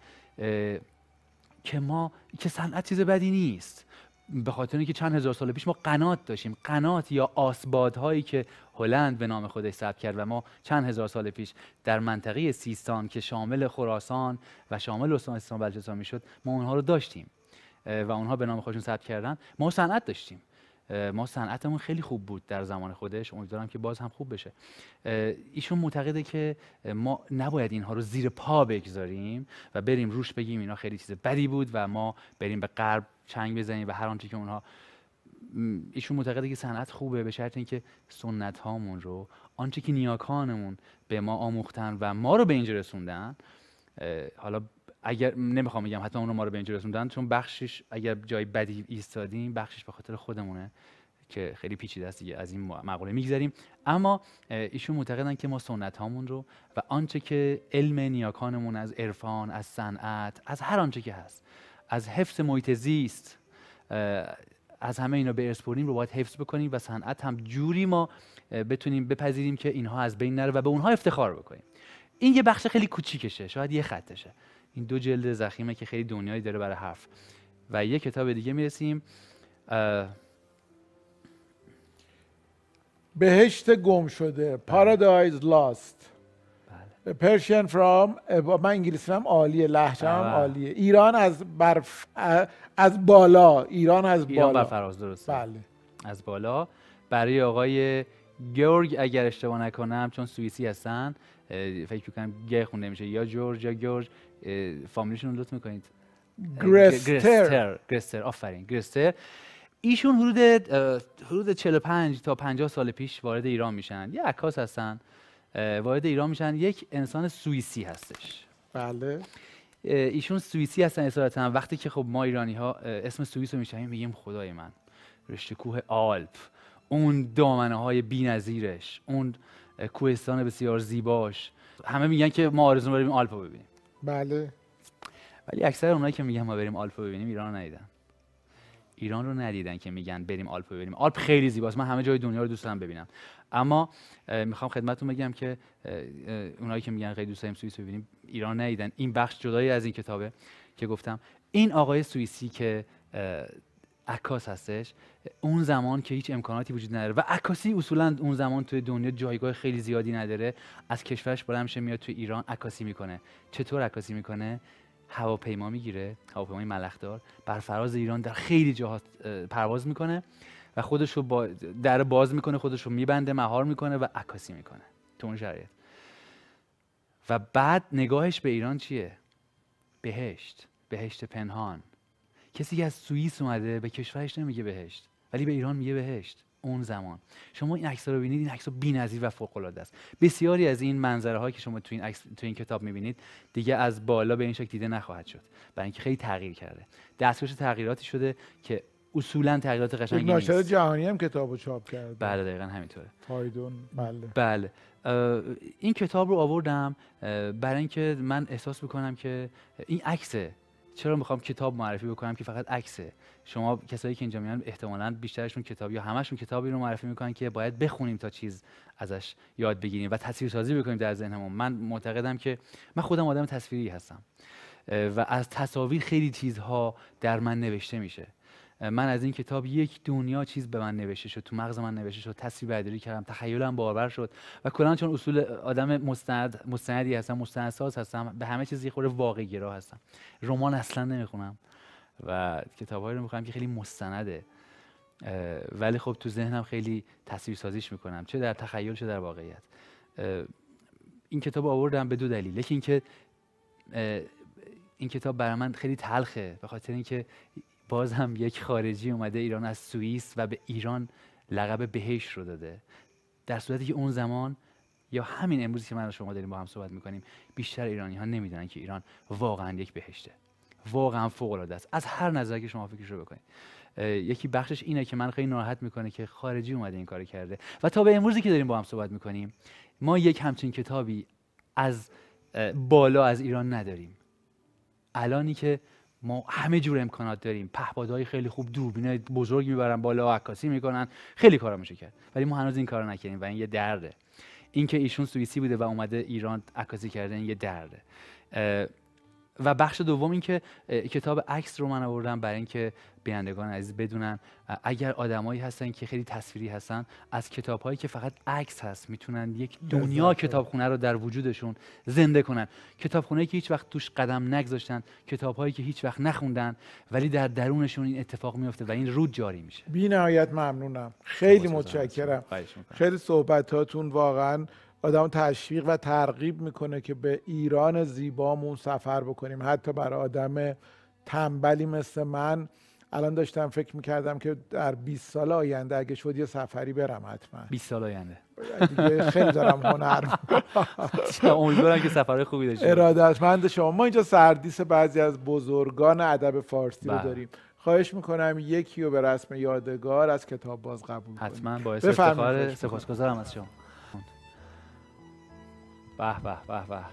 که ما که صنعت چیز بدی نیست به خاطر اینکه چند هزار سال پیش ما قنات داشتیم قنات یا آسبادهایی که هلند به نام خودش ثبت کرد و ما چند هزار سال پیش در منطقه سیستان که شامل خراسان و شامل استان و بلوچستان میشد ما اونها رو داشتیم و اونها به نام خودشون ثبت کردن ما صنعت داشتیم ما صنعتمون خیلی خوب بود در زمان خودش امیدوارم که باز هم خوب بشه ایشون معتقده که ما نباید اینها رو زیر پا بگذاریم و بریم روش بگیم اینا خیلی چیز بدی بود و ما بریم به غرب چنگ بزنیم و هر آنچه که اونها ایشون معتقده که صنعت خوبه به شرط اینکه سنت هامون رو آنچه که نیاکانمون به ما آموختن و ما رو به اینجا رسوندن حالا اگر نمیخوام بگم حتما اونو ما رو به اینجا رسوندن چون بخشش اگر جای بدی ایستادیم بخشش به خاطر خودمونه که خیلی پیچیده است از این مقوله میگذریم اما ایشون معتقدن که ما سنت هامون رو و آنچه که علم نیاکانمون از عرفان از صنعت از هر آنچه که هست از حفظ محیط زیست از همه اینا به ارث رو باید حفظ بکنیم و صنعت هم جوری ما بتونیم بپذیریم که اینها از بین نره و به اونها افتخار بکنیم این یه بخش خیلی کوچیکشه شاید یه خطشه این دو جلد زخیمه که خیلی دنیایی داره برای حرف و یه کتاب دیگه میرسیم بهشت گم شده پارادایز لاست پرشین فرام من انگلیسی هم عالیه لحجه عالیه ایران از برف از بالا ایران از بالا فراز درسته بله از بالا برای آقای گورگ اگر اشتباه نکنم چون سوئیسی هستن فکر می‌کنم گه خونده میشه یا جورج یا گرج فامیلیشون رو لطف میکنید گرستر گرستر آفرین گرستر ایشون حدود حدود 45 تا 50 سال پیش وارد ایران میشن یه عکاس هستن وارد ایران میشن یک انسان سوئیسی هستش بله ایشون سوئیسی هستن اصالتا وقتی که خب ما ایرانی ها اسم سوئیس رو میشنیم میگیم خدای من رشته کوه آلپ اون دامنه های بی‌نظیرش اون کوهستان بسیار زیباش همه میگن که ما آرزو داریم آلپ رو ببینیم بله ولی اکثر اونایی که میگن ما بریم آلپ ببینیم ایران رو ندیدن ایران رو ندیدن که میگن بریم آلپ ببینیم آلپ خیلی زیباست من همه جای دنیا رو دوست دارم ببینم اما میخوام خدمتتون بگم که اونایی که میگن خیلی دوست داریم سوئیس ببینیم ایران ندیدن این بخش جدایی از این کتابه که گفتم این آقای سوئیسی که عکاس هستش اون زمان که هیچ امکاناتی وجود نداره و عکاسی اصولا اون زمان توی دنیا جایگاه خیلی زیادی نداره از کشورش بالا میشه میاد توی ایران عکاسی میکنه چطور عکاسی میکنه هواپیما میگیره هواپیمای ملخدار بر فراز ایران در خیلی جاها پرواز میکنه و خودشو با در باز میکنه خودشو رو میبنده مهار میکنه و عکاسی میکنه تو اون شرایط و بعد نگاهش به ایران چیه بهشت بهشت پنهان کسی که از سوئیس اومده به کشورش نمیگه بهشت ولی به ایران میگه بهشت اون زمان شما این عکس رو ببینید این عکس بی‌نظیر و فوق العاده است بسیاری از این منظره هایی که شما تو این عکس تو این کتاب میبینید دیگه از بالا به این شکل دیده نخواهد شد برای اینکه خیلی تغییر کرده دستکش تغییراتی شده که اصولا تغییرات قشنگی نیست ناشر جهانی هم کتابو چاپ کرد بله دقیقا همینطوره پایدون بله بله این کتاب رو آوردم برای اینکه من احساس بکنم که این عکس. چرا میخوام کتاب معرفی بکنم که فقط عکسه شما کسایی که اینجا میان احتمالا بیشترشون کتاب یا همشون کتابی رو معرفی میکنن که باید بخونیم تا چیز ازش یاد بگیریم و تصویر سازی بکنیم در ذهنمون من معتقدم که من خودم آدم تصویری هستم و از تصاویر خیلی چیزها در من نوشته میشه من از این کتاب یک دنیا چیز به من نوشته شد تو مغز من نوشته شد تصویر برداری کردم تخیلم باور شد و کلا چون اصول آدم مستند مستندی هستم مستندساز هستم به همه چیز خوره واقعی گرا هستم رمان اصلا نمیخونم و کتابهایی رو میخوام که خیلی مستنده ولی خب تو ذهنم خیلی تصویر سازیش میکنم چه در تخیل چه در واقعیت این کتاب آوردم به دو دلیل اینکه این کتاب برای من خیلی تلخه به خاطر اینکه باز هم یک خارجی اومده ایران از سوئیس و به ایران لقب بهشت رو داده در صورتی که اون زمان یا همین امروزی که من و شما داریم با هم صحبت میکنیم بیشتر ایرانی ها نمیدونن که ایران واقعا یک بهشته واقعا فوق العاده است از هر نظر که شما فکرش رو بکنید یکی بخشش اینه که من خیلی ناراحت میکنه که خارجی اومده این کار کرده و تا به امروزی که داریم با هم صحبت میکنیم ما یک همچین کتابی از بالا از ایران نداریم الانی که ما همه جور امکانات داریم پهپادهای خیلی خوب دوربین بزرگ میبرن بالا عکاسی میکنن خیلی کارا میشه کرد ولی ما هنوز این کارو نکردیم و این یه درده اینکه ایشون سوئیسی بوده و اومده ایران عکاسی کرده این یه درده و بخش دوم این که کتاب عکس رو من آوردم برای اینکه بینندگان عزیز بدونن اگر آدمایی هستن که خیلی تصویری هستن از کتابهایی که فقط عکس هست میتونن یک دنیا کتابخونه رو در وجودشون زنده کنن کتابخونه که هیچ وقت توش قدم نگذاشتن کتابهایی که هیچ وقت نخوندن ولی در درونشون این اتفاق میفته و این رود جاری میشه بی نهایت ممنونم خیلی متشکرم خیلی هاتون واقعا آدم تشویق و ترغیب میکنه که به ایران زیبامون سفر بکنیم حتی برای آدم تنبلی مثل من الان داشتم فکر میکردم که در 20 سال آینده اگه شد یه سفری برم حتما 20 سال آینده خیلی دارم هنر امیدوارم که سفرهای خوبی داشته ارادتمند شما ما اینجا سردیس بعضی از بزرگان ادب فارسی رو بله. داریم خواهش میکنم یکی رو به رسم یادگار از کتاب باز قبول حتما باعث افتخار سپاسگزارم از شما به به به به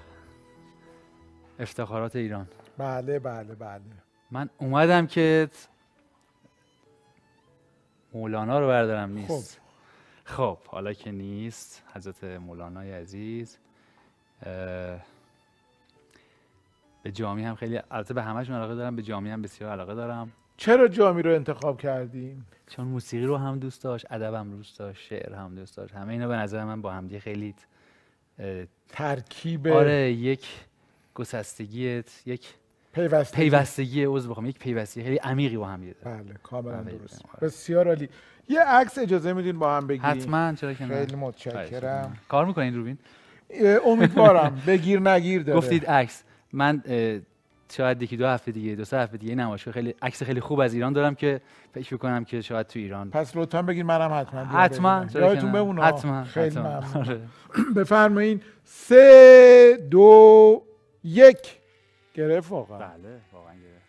افتخارات ایران بله بله بله من اومدم که مولانا رو بردارم خب. نیست خب, خب حالا که نیست حضرت مولانا عزیز به جامی هم خیلی البته به همش علاقه دارم به جامی هم بسیار علاقه دارم چرا جامی رو انتخاب کردیم چون موسیقی رو هم دوست داشت ادبم هم دوست داشت شعر هم دوست داشت همه اینا به نظر من با همدی خیلی ترکیب آره یک گسستگی یک پیوستگی پیوستگی عضو بخوام یک پیوستگی خیلی عمیقی با هم بله کاملا بله، درست بله. بسیار عالی یه عکس اجازه میدین با هم بگیریم حتما چرا که خیلی متشکرم کار میکنین روبین امیدوارم بگیر نگیر داره گفتید عکس من شاید یکی دو هفته دیگه دو سه هفته دیگه نمایشگاه خیلی عکس خیلی خوب از ایران دارم که فکر بکنم که شاید تو ایران پس لطفا بگین منم حتما حتما یادتون بمونه حتما خیلی ممنون آره. بفرمایید سه دو یک گرفت واقعا بله واقعا گرفت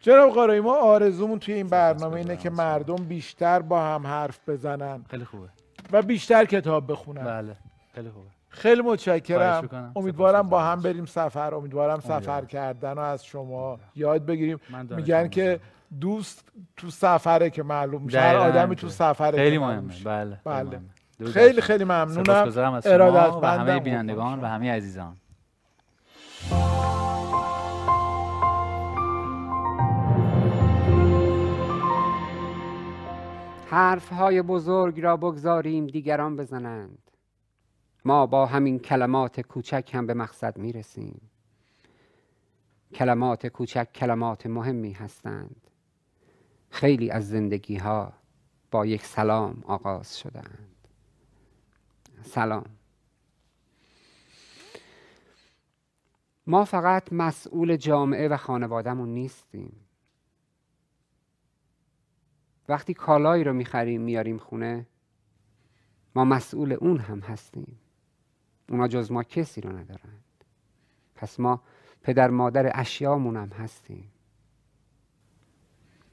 جناب ما آرزومون توی این برنامه اینه که مردم بیشتر با هم حرف بزنن خیلی خوبه و بیشتر کتاب بخونن بله خیلی خوبه خیلی متشکرم امیدوارم با هم بریم سفر امیدوارم سفر کردن و از شما یاد بگیریم میگن که دوست تو سفره که معلوم میشه هر آدمی تو سفره خیلی مهمه بله بله خیلی بله. خیلی ممنونم ارادت و همه بینندگان و همه عزیزان حرف های بزرگ را بگذاریم دیگران بزنند ما با همین کلمات کوچک هم به مقصد می رسیم کلمات کوچک کلمات مهمی هستند خیلی از زندگی ها با یک سلام آغاز شدند سلام ما فقط مسئول جامعه و خانوادهمون نیستیم وقتی کالایی رو میخریم میاریم خونه ما مسئول اون هم هستیم اونا جز ما کسی رو ندارند پس ما پدر مادر اشیامون هم هستیم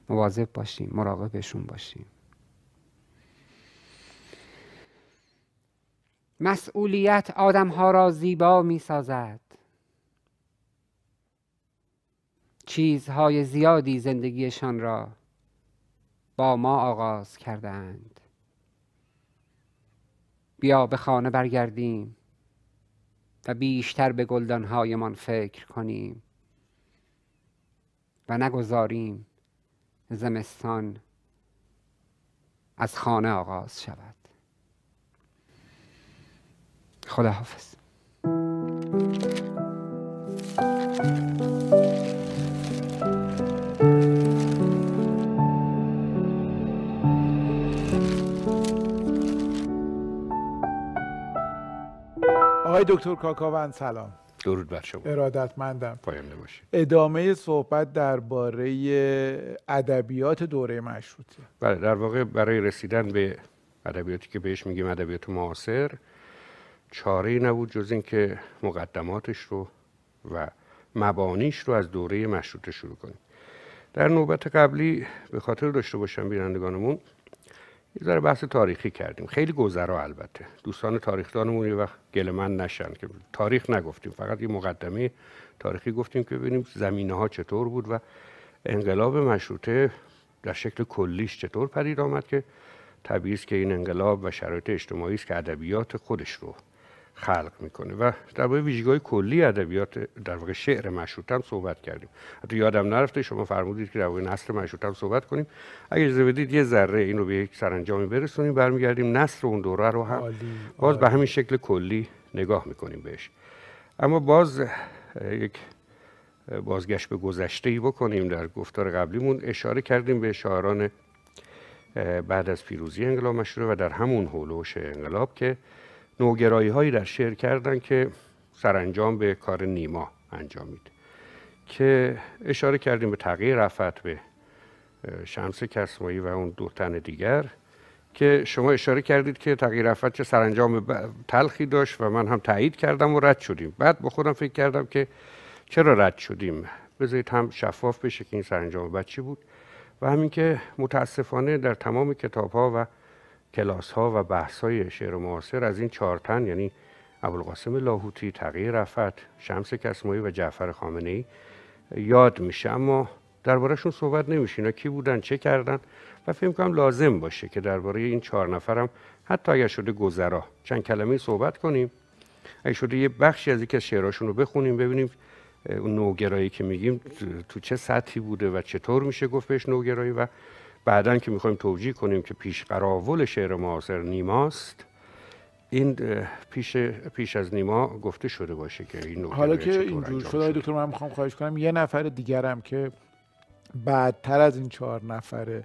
مواظب باشیم مراقبشون باشیم مسئولیت آدمها را زیبا می سازد چیزهای زیادی زندگیشان را با ما آغاز کردند بیا به خانه برگردیم و بیشتر به گلدانهایمان فکر کنیم و نگذاریم زمستان از خانه آغاز شود خداحافظ آقای دکتر کاکاون سلام درود بر شما ارادتمندم پایم ادامه صحبت درباره ادبیات دوره مشروطه بله در واقع برای رسیدن به ادبیاتی که بهش میگیم ادبیات معاصر چاره ای نبود جز اینکه مقدماتش رو و مبانیش رو از دوره مشروطه شروع کنیم در نوبت قبلی به خاطر داشته باشم بینندگانمون یه ذره بحث تاریخی کردیم خیلی گذرا البته دوستان تاریخدانمون یه وقت گلمن نشن که تاریخ نگفتیم فقط یه مقدمه تاریخی گفتیم که ببینیم زمینه ها چطور بود و انقلاب مشروطه در شکل کلیش چطور پدید آمد که طبیعی که این انقلاب و شرایط اجتماعی است که ادبیات خودش رو خلق میکنه و در باید ویژگاه کلی ادبیات در واقع شعر مشروط هم صحبت کردیم حتی یادم نرفته شما فرمودید که در واقع نصر مشروط هم صحبت کنیم اگر اجازه بدید یه ذره این رو به یک سرانجامی برسونیم برمیگردیم نصر اون دوره رو هم باز به همین شکل کلی نگاه میکنیم بهش اما باز یک بازگشت به گذشته ای بکنیم در گفتار قبلیمون اشاره کردیم به شاعران بعد از پیروزی انقلاب مشروطه و در همون هولوش انقلاب که نوگرایی هایی در شعر کردن که سرانجام به کار نیما انجامید که اشاره کردیم به تغییر رفت به شمس کسمایی و اون دو تن دیگر که شما اشاره کردید که تغییر رفت چه سرانجام تلخی داشت و من هم تایید کردم و رد شدیم بعد با خودم فکر کردم که چرا رد شدیم بذارید هم شفاف بشه که این سرانجام بچی بود و همین که متاسفانه در تمام کتاب ها و کلاس ها و بحث های شعر معاصر از این چهار تن یعنی ابوالقاسم لاهوتی، تغییر رفت، شمس کسمایی و جعفر خامنه ای یاد میشه اما دربارهشون صحبت نمیشه اینا کی بودن چه کردن و فکر کنم لازم باشه که درباره این چهار نفرم حتی اگر شده گذرا چند کلمه صحبت کنیم اگر شده یه بخشی از یک از شعراشون رو بخونیم ببینیم اون نوگرایی که میگیم تو چه سطحی بوده و چطور میشه گفت بهش نوگرایی و بعدا که میخوایم توجیه کنیم که پیش قراول شعر معاصر نیماست این پیش پیش از نیما گفته شده باشه که این حالا که اینجور شده دکتر من میخوام خواهش کنم یه نفر دیگرم که بعدتر از این چهار نفره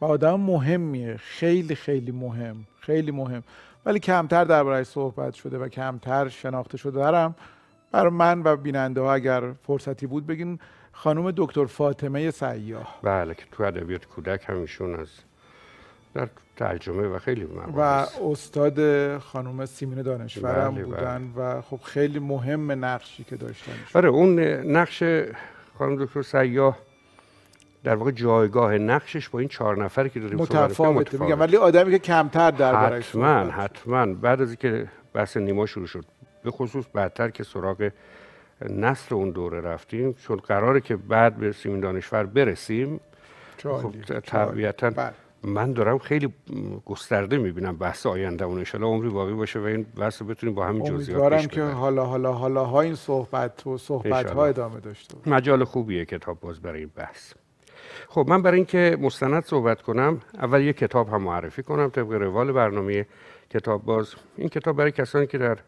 و آدم مهمیه خیلی خیلی مهم خیلی مهم ولی کمتر درباره صحبت شده و کمتر شناخته شده دارم برای من و بیننده ها اگر فرصتی بود بگین خانم دکتر فاطمه سیاه بله که تو ادبیات کودک همیشون از در ترجمه و خیلی و استاد خانم سیمین دانشور هم بله، بله. بودن و خب خیلی مهم نقشی که داشتن آره اون نقش خانم دکتر سیاه در واقع جایگاه نقشش با این چهار نفر که داریم متفاوته میگم ولی آدمی که کمتر در حتما حتما بعد از اینکه بحث نیما شروع شد به خصوص بعدتر که سراغ نسل اون دوره رفتیم چون قراره که بعد به این دانشور برسیم خب طبیعتا بله. من دارم خیلی گسترده میبینم بحث آینده اون انشالله عمری واقعی باشه و این بحث بتونیم با همین جزئیات پیش که حالا حالا حالا ها این صحبت و صحبت ها ادامه داشته مجال خوبیه کتاب باز برای این بحث خب من برای اینکه مستند صحبت کنم اول یه کتاب هم معرفی کنم طبق روال برنامه کتاب باز این کتاب برای کسانی که در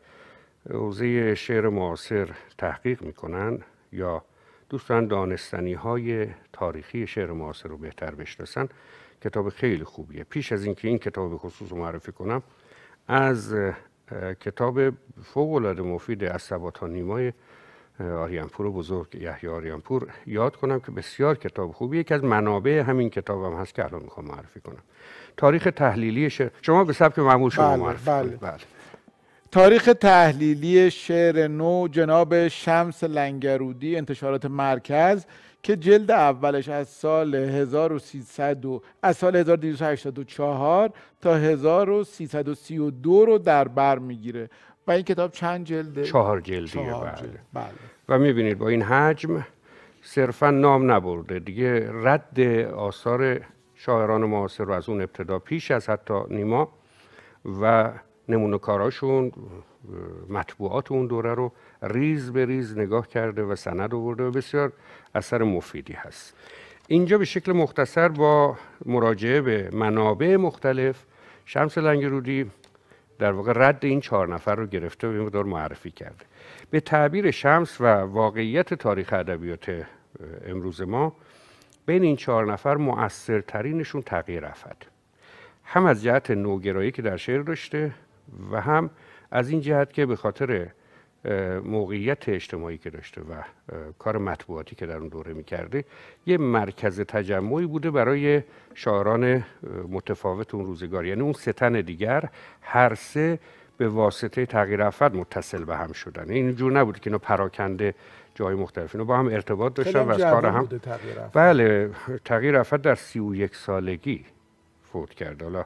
حوزه شعر معاصر تحقیق میکنن یا دوستان دانستنی های تاریخی شعر معاصر رو بهتر بشناسن کتاب خیلی خوبیه پیش از اینکه این کتاب به خصوص رو معرفی کنم از کتاب فوق العاده مفید از سبات نیمای آریانپور بزرگ یحیی آریانپور یاد کنم که بسیار کتاب خوبی یکی از منابع همین کتاب هم هست که الان میخوام معرفی کنم تاریخ تحلیلی شعر شما به سبک معمول شما بله، معرفی بله. تاریخ تحلیلی شعر نو جناب شمس لنگرودی انتشارات مرکز که جلد اولش از سال 1300 و از سال 1284 تا 1332 رو در بر میگیره و این کتاب چند جلده؟ چهار جلدیه چهار بله. جلد. بله. و میبینید با این حجم صرفا نام نبرده دیگه رد آثار شاعران معاصر رو از اون ابتدا پیش از حتی نیما و نمونه کاراشون مطبوعات اون دوره رو ریز به ریز نگاه کرده و سند آورده و بسیار اثر مفیدی هست اینجا به شکل مختصر با مراجعه به منابع مختلف شمس لنگرودی در واقع رد این چهار نفر رو گرفته و به معرفی کرده به تعبیر شمس و واقعیت تاریخ ادبیات امروز ما بین این چهار نفر مؤثرترینشون تغییر رفت هم از جهت نوگرایی که در شعر داشته و هم از این جهت که به خاطر موقعیت اجتماعی که داشته و کار مطبوعاتی که در اون دوره میکرده یه مرکز تجمعی بوده برای شاعران متفاوت اون روزگار یعنی اون ستن دیگر هر سه به واسطه تغییر افراد متصل به هم شدن یعنی اینجور نبود که اینا پراکنده جای مختلف اینا با هم ارتباط داشتن و از کار هم بله تغییر در سی و یک سالگی فوت کرد حالا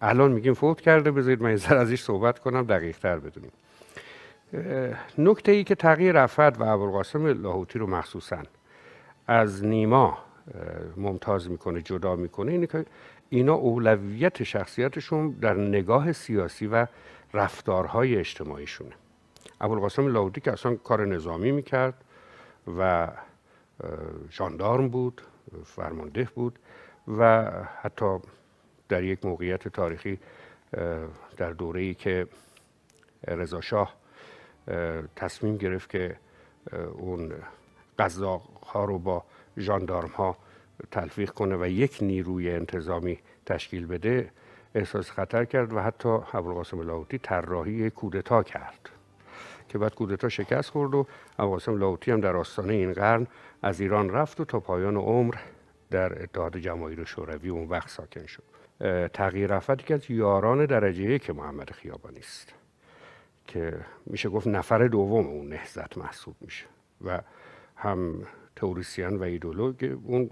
الان میگیم فوت کرده بذارید من یه ازش صحبت کنم دقیق تر بدونیم نکته ای که تغییر رفت و ابوالقاسم لاهوتی رو مخصوصا از نیما ممتاز میکنه جدا میکنه اینه که اینا اولویت شخصیتشون در نگاه سیاسی و رفتارهای اجتماعیشونه ابوالقاسم لاهوتی که اصلا کار نظامی میکرد و جاندارم بود فرمانده بود و حتی در یک موقعیت تاریخی در دوره ای که رضا شاه تصمیم گرفت که اون قزاق ها رو با ژاندارم ها تلفیق کنه و یک نیروی انتظامی تشکیل بده احساس خطر کرد و حتی ابوالقاسم لاوتی طراحی کودتا کرد که بعد کودتا شکست خورد و ابوالقاسم لاوتی هم در آستانه این قرن از ایران رفت و تا پایان عمر در اتحاد جماهیر شوروی اون وقت ساکن شد تغییر رفت که از یاران درجه یک محمد خیابانی است که میشه گفت نفر دوم اون نهزت محسوب میشه و هم توریسیان و ایدولوگ اون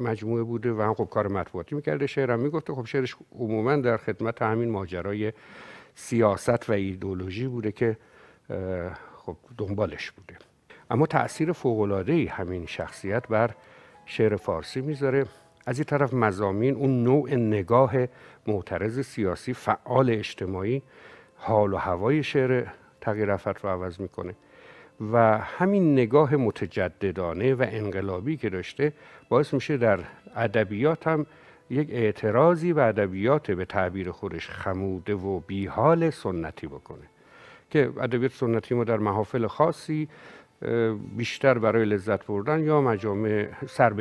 مجموعه بوده و هم خب کار مطبوعاتی میکرده شعرم میگفته خب شعرش عموما در خدمت همین ماجرای سیاست و ایدولوژی بوده که خب دنبالش بوده اما تاثیر ای همین شخصیت بر شعر فارسی میذاره از این طرف مزامین اون نوع نگاه معترض سیاسی فعال اجتماعی حال و هوای شعر تغییر رفت رو عوض میکنه و همین نگاه متجددانه و انقلابی که داشته باعث میشه در ادبیات هم یک اعتراضی و ادبیات به تعبیر خودش خموده و بیحال سنتی بکنه که ادبیات سنتی ما در محافل خاصی بیشتر برای لذت بردن یا مجامع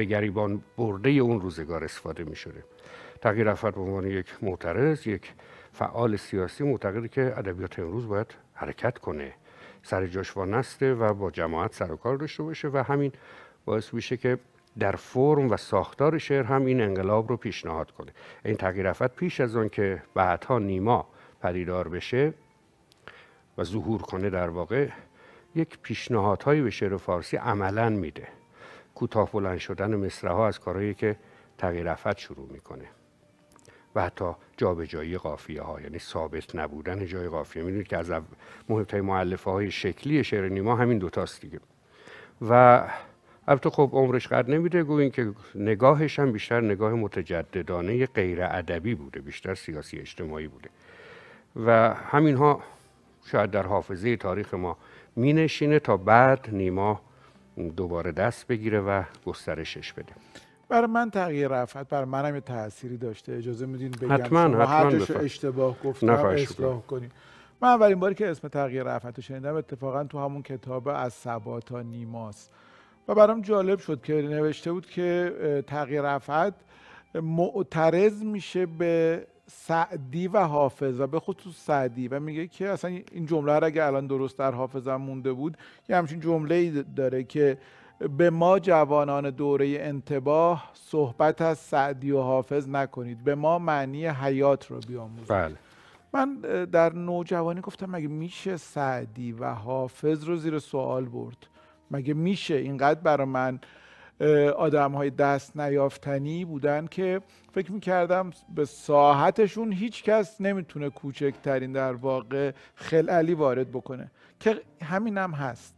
گریبان برده اون روزگار استفاده می شده تغییر به عنوان یک معترض یک فعال سیاسی معتقده که ادبیات امروز باید حرکت کنه سر جاش و نسته و با جماعت سر و کار داشته باشه و همین باعث میشه که در فرم و ساختار شعر هم این انقلاب رو پیشنهاد کنه این تغییر پیش از اون که بعدها نیما پدیدار بشه و ظهور کنه در واقع یک پیشنهادهایی به شعر فارسی عملا میده کوتاه بلند شدن مصره ها از کارهایی که تغییر افت شروع میکنه و حتی جابجایی قافیه ها یعنی ثابت نبودن جای قافیه میدونید که از مهمترین معلفه های شکلی شعر نیما همین دوتاست دیگه و البته خب عمرش قد نمیده گویا که نگاهش هم بیشتر نگاه متجددانه غیر ادبی بوده بیشتر سیاسی اجتماعی بوده و همینها شاید در حافظه تاریخ ما مینشینه تا بعد نیما دوباره دست بگیره و گسترشش بده برای من تغییر رفت برای منم یه تأثیری داشته اجازه میدین بگم حتما حتما اشتباه گفتم اصلاح کنیم من اولین باری که اسم تغییر رفت رو شنیدم اتفاقا تو همون کتاب از سبا تا نیماست و برام جالب شد که نوشته بود که تغییر رفت معترض میشه به سعدی و حافظ و به خصوص سعدی و میگه که اصلا این جمله را اگه الان درست در حافظم مونده بود یه همچین جمله داره که به ما جوانان دوره انتباه صحبت از سعدی و حافظ نکنید به ما معنی حیات رو بیاموزید بله. من در نوجوانی گفتم مگه میشه سعدی و حافظ رو زیر سوال برد مگه میشه اینقدر برای من آدم های دست نیافتنی بودن که فکر میکردم به ساحتشون هیچ کس نمیتونه کوچکترین در واقع خلالی وارد بکنه که همینم هست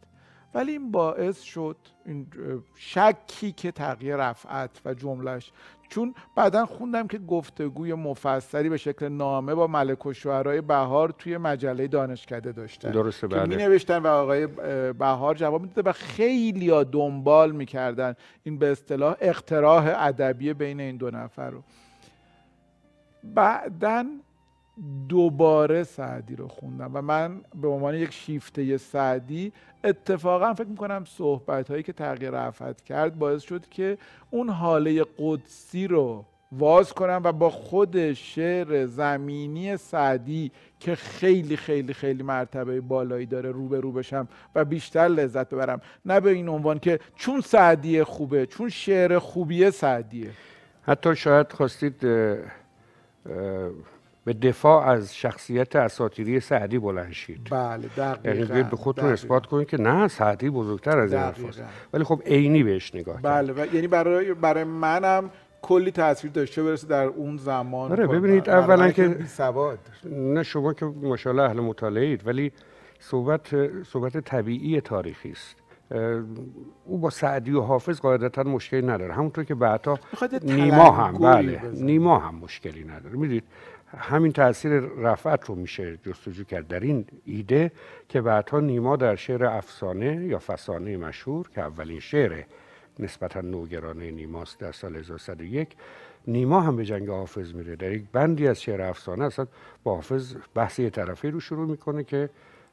ولی این باعث شد این شکی که تغییر رفعت و جملش چون بعدا خوندم که گفتگوی مفسری به شکل نامه با ملک و شعرهای بهار توی مجله دانشکده داشتن درسته بله. می نوشتن و آقای بهار جواب میداده و خیلی ها دنبال میکردن این به اصطلاح اقتراح ادبی بین این دو نفر رو بعدا دوباره سعدی رو خوندم و من به عنوان یک شیفته سعدی اتفاقا فکر میکنم صحبت هایی که تغییر رفت کرد باعث شد که اون حاله قدسی رو واز کنم و با خود شعر زمینی سعدی که خیلی خیلی خیلی مرتبه بالایی داره روبه رو بشم و بیشتر لذت ببرم نه به این عنوان که چون سعدی خوبه چون شعر خوبیه سعدیه حتی شاید خواستید به دفاع از شخصیت اساطیری سعدی بلند شید بله دقیقا یعنی به خودتون اثبات کنید که نه سعدی بزرگتر از این حرفاست ولی خب عینی بهش نگاه بله یعنی برای برای منم کلی تاثیر داشته برسه در اون زمان آره خب، ببینید اولا که سواد نه شما که ماشاءالله اهل مطالعه اید ولی صحبت صحبت طبیعی تاریخی است او با سعدی و حافظ قاعدتا مشکلی نداره همونطور که بعدا نیما هم بله نیما هم مشکلی نداره میدید همین تاثیر رفعت رو میشه جستجو کرد در این ایده که بعدها نیما در شعر افسانه یا فسانه مشهور که اولین شعر نسبتا نوگرانه نیماست در سال 1101 نیما هم به جنگ حافظ میره در یک بندی از شعر افسانه اصلا با حافظ بحث یه طرفی رو شروع میکنه که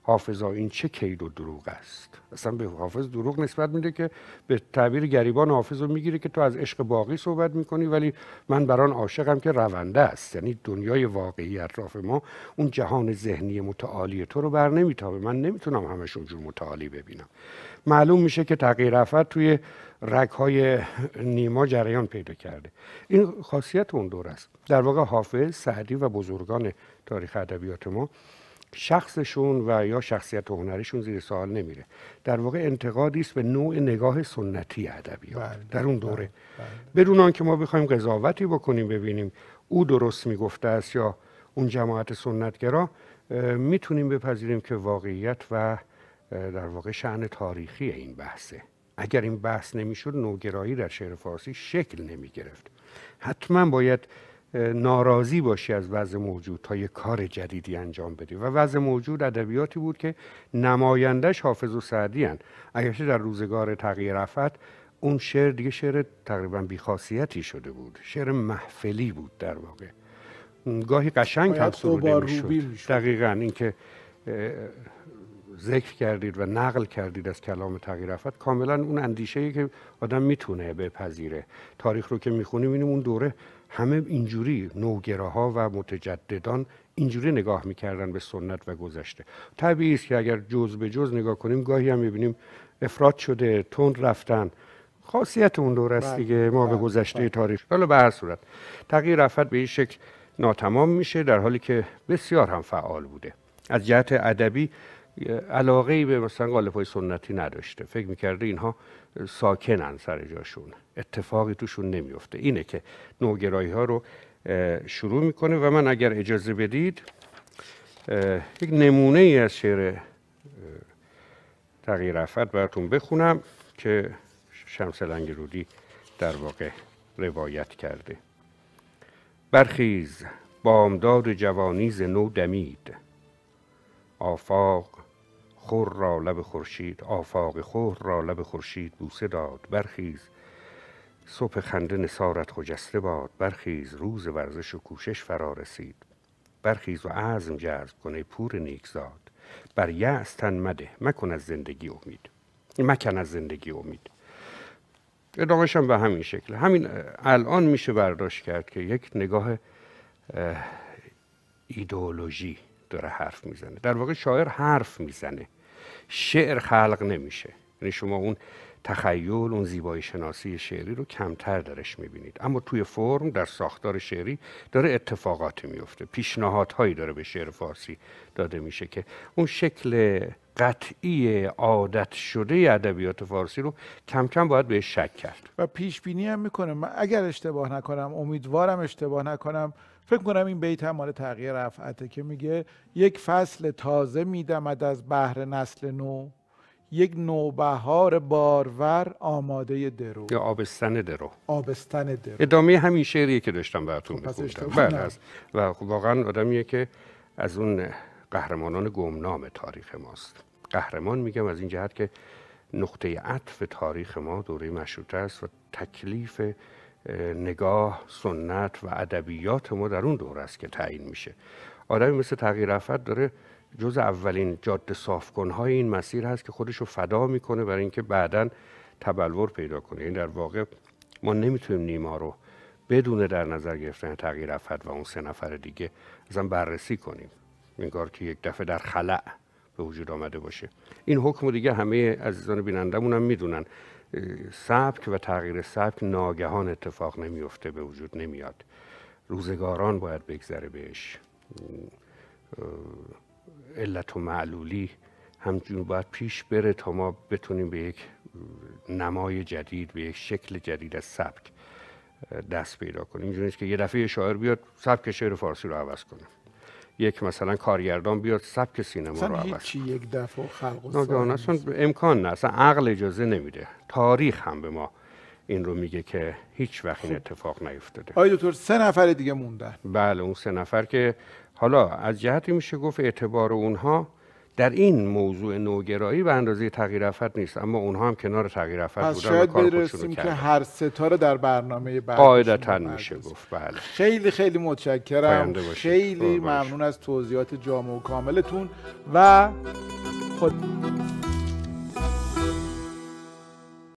حافظا این چه کید و دروغ است اصلا به حافظ دروغ نسبت میده که به تعبیر گریبان حافظ رو میگیره که تو از عشق باقی صحبت میکنی ولی من بران عاشقم که رونده است یعنی دنیای واقعی اطراف ما اون جهان ذهنی متعالی تو رو بر نمیتابه من نمیتونم همش اونجور متعالی ببینم معلوم میشه که تغییر افت توی رگهای نیما جریان پیدا کرده این خاصیت اون دور است در واقع حافظ سعدی و بزرگان تاریخ ادبیات ما شخصشون و یا شخصیت هنریشون زیر سوال نمیره در واقع انتقادی است به نوع نگاه سنتی ادبی بله، در اون بله، دوره بله. بدون آنکه ما بخوایم قضاوتی بکنیم ببینیم او درست میگفته است یا اون جماعت سنتگرا میتونیم بپذیریم که واقعیت و در واقع شعن تاریخی این بحثه اگر این بحث نمیشد نوگرایی در شعر فارسی شکل نمی گرفت حتما باید ناراضی باشی از وضع موجود تا یه کار جدیدی انجام بدی و وضع موجود ادبیاتی بود که نمایندش حافظ و سعدی هن. در روزگار تغییر رفت اون شعر دیگه شعر تقریبا بیخاصیتی شده بود شعر محفلی بود در واقع گاهی قشنگ هم سروده میشد دقیقا که ذکر کردید و نقل کردید از کلام تغییر کاملا اون اندیشه ای که آدم میتونه بپذیره تاریخ رو که میخونیم اون دوره همه اینجوری نوگراها و متجددان اینجوری نگاه میکردن به سنت و گذشته طبیعی است که اگر جز به جز نگاه کنیم گاهی هم میبینیم افراد شده تند رفتن خاصیت اون دور است بله، دیگه ما به بله، گذشته بله. تاریخ حالا به هر صورت تغییر رفت به این شکل ناتمام میشه در حالی که بسیار هم فعال بوده از جهت ادبی علاقه ای به مثلا قالب های سنتی نداشته فکر میکرده اینها ساکنن سر جاشون اتفاقی توشون نمیفته اینه که نوگرایی ها رو شروع میکنه و من اگر اجازه بدید یک نمونه ای از شعر تغییر افت براتون بخونم که شمس لنگرودی در واقع روایت کرده برخیز بامداد جوانیز نو دمید آفاق خور را لب خورشید آفاق خور را لب خورشید بوسه داد برخیز صبح خنده نسارت خجسته باد برخیز روز ورزش و کوشش فرا رسید برخیز و عزم جذب کنه پور نیکزاد بر یأس مده مکن از زندگی امید مکن از زندگی امید ادامهش هم به همین شکل همین الان میشه برداشت کرد که یک نگاه ایدئولوژی داره حرف میزنه در واقع شاعر حرف میزنه شعر خلق نمیشه یعنی شما اون تخیل اون زیبایی شناسی شعری رو کمتر درش میبینید اما توی فرم در ساختار شعری داره اتفاقاتی میفته پیشنهادهایی داره به شعر فارسی داده میشه که اون شکل قطعی عادت شده ادبیات فارسی رو کم کم باید بهش شک کرد و پیش بینی هم میکنم من اگر اشتباه نکنم امیدوارم اشتباه نکنم فکر کنم این بیت مال تغییر رفعته که میگه یک فصل تازه میدمد از بحر نسل نو یک نوبهار بارور آماده درو یا آبستن درو آبستن درو ادامه همین شعریه که داشتم براتون خب، بله و خب، واقعا آدمیه که از اون قهرمانان گمنام تاریخ ماست قهرمان میگم از این جهت که نقطه عطف تاریخ ما دوره مشروطه است و تکلیف نگاه سنت و ادبیات ما در اون دوره است که تعیین میشه آدمی مثل تغییر افت داره جز اولین جاده های این مسیر هست که خودش رو فدا میکنه برای اینکه بعدا تبلور پیدا کنه این یعنی در واقع ما نمیتونیم نیما رو بدون در نظر گرفتن تغییر افت و اون سه نفر دیگه ازم بررسی کنیم انگار که یک دفعه در خلع به وجود آمده باشه این حکم دیگه همه عزیزان بینندمون هم میدونن سبک و تغییر سبک ناگهان اتفاق نمیفته به وجود نمیاد روزگاران باید بگذره بهش علت و معلولی همچون باید پیش بره تا ما بتونیم به یک نمای جدید به یک شکل جدید از سبک دست پیدا کنیم اینجوری که یه دفعه شاعر بیاد سبک شعر فارسی رو عوض کنه یک مثلا کارگردان بیاد سبک سینما رو عوض چی یک دفعه خلق امکان نه اصلا عقل اجازه نمیده تاریخ هم به ما این رو میگه که هیچ وقت این خب. اتفاق نیفتاده آید دکتر سه نفر دیگه موندن بله اون سه نفر که حالا از جهتی میشه گفت اعتبار اونها در این موضوع نوگرایی به اندازه تغییر افت نیست اما اونها هم کنار تغییر افت بودن شاید برسیم که هر ستاره در برنامه بعد قاعدتا میشه گفت بله خیلی خیلی متشکرم خیلی ممنون از توضیحات جامع و کاملتون و خود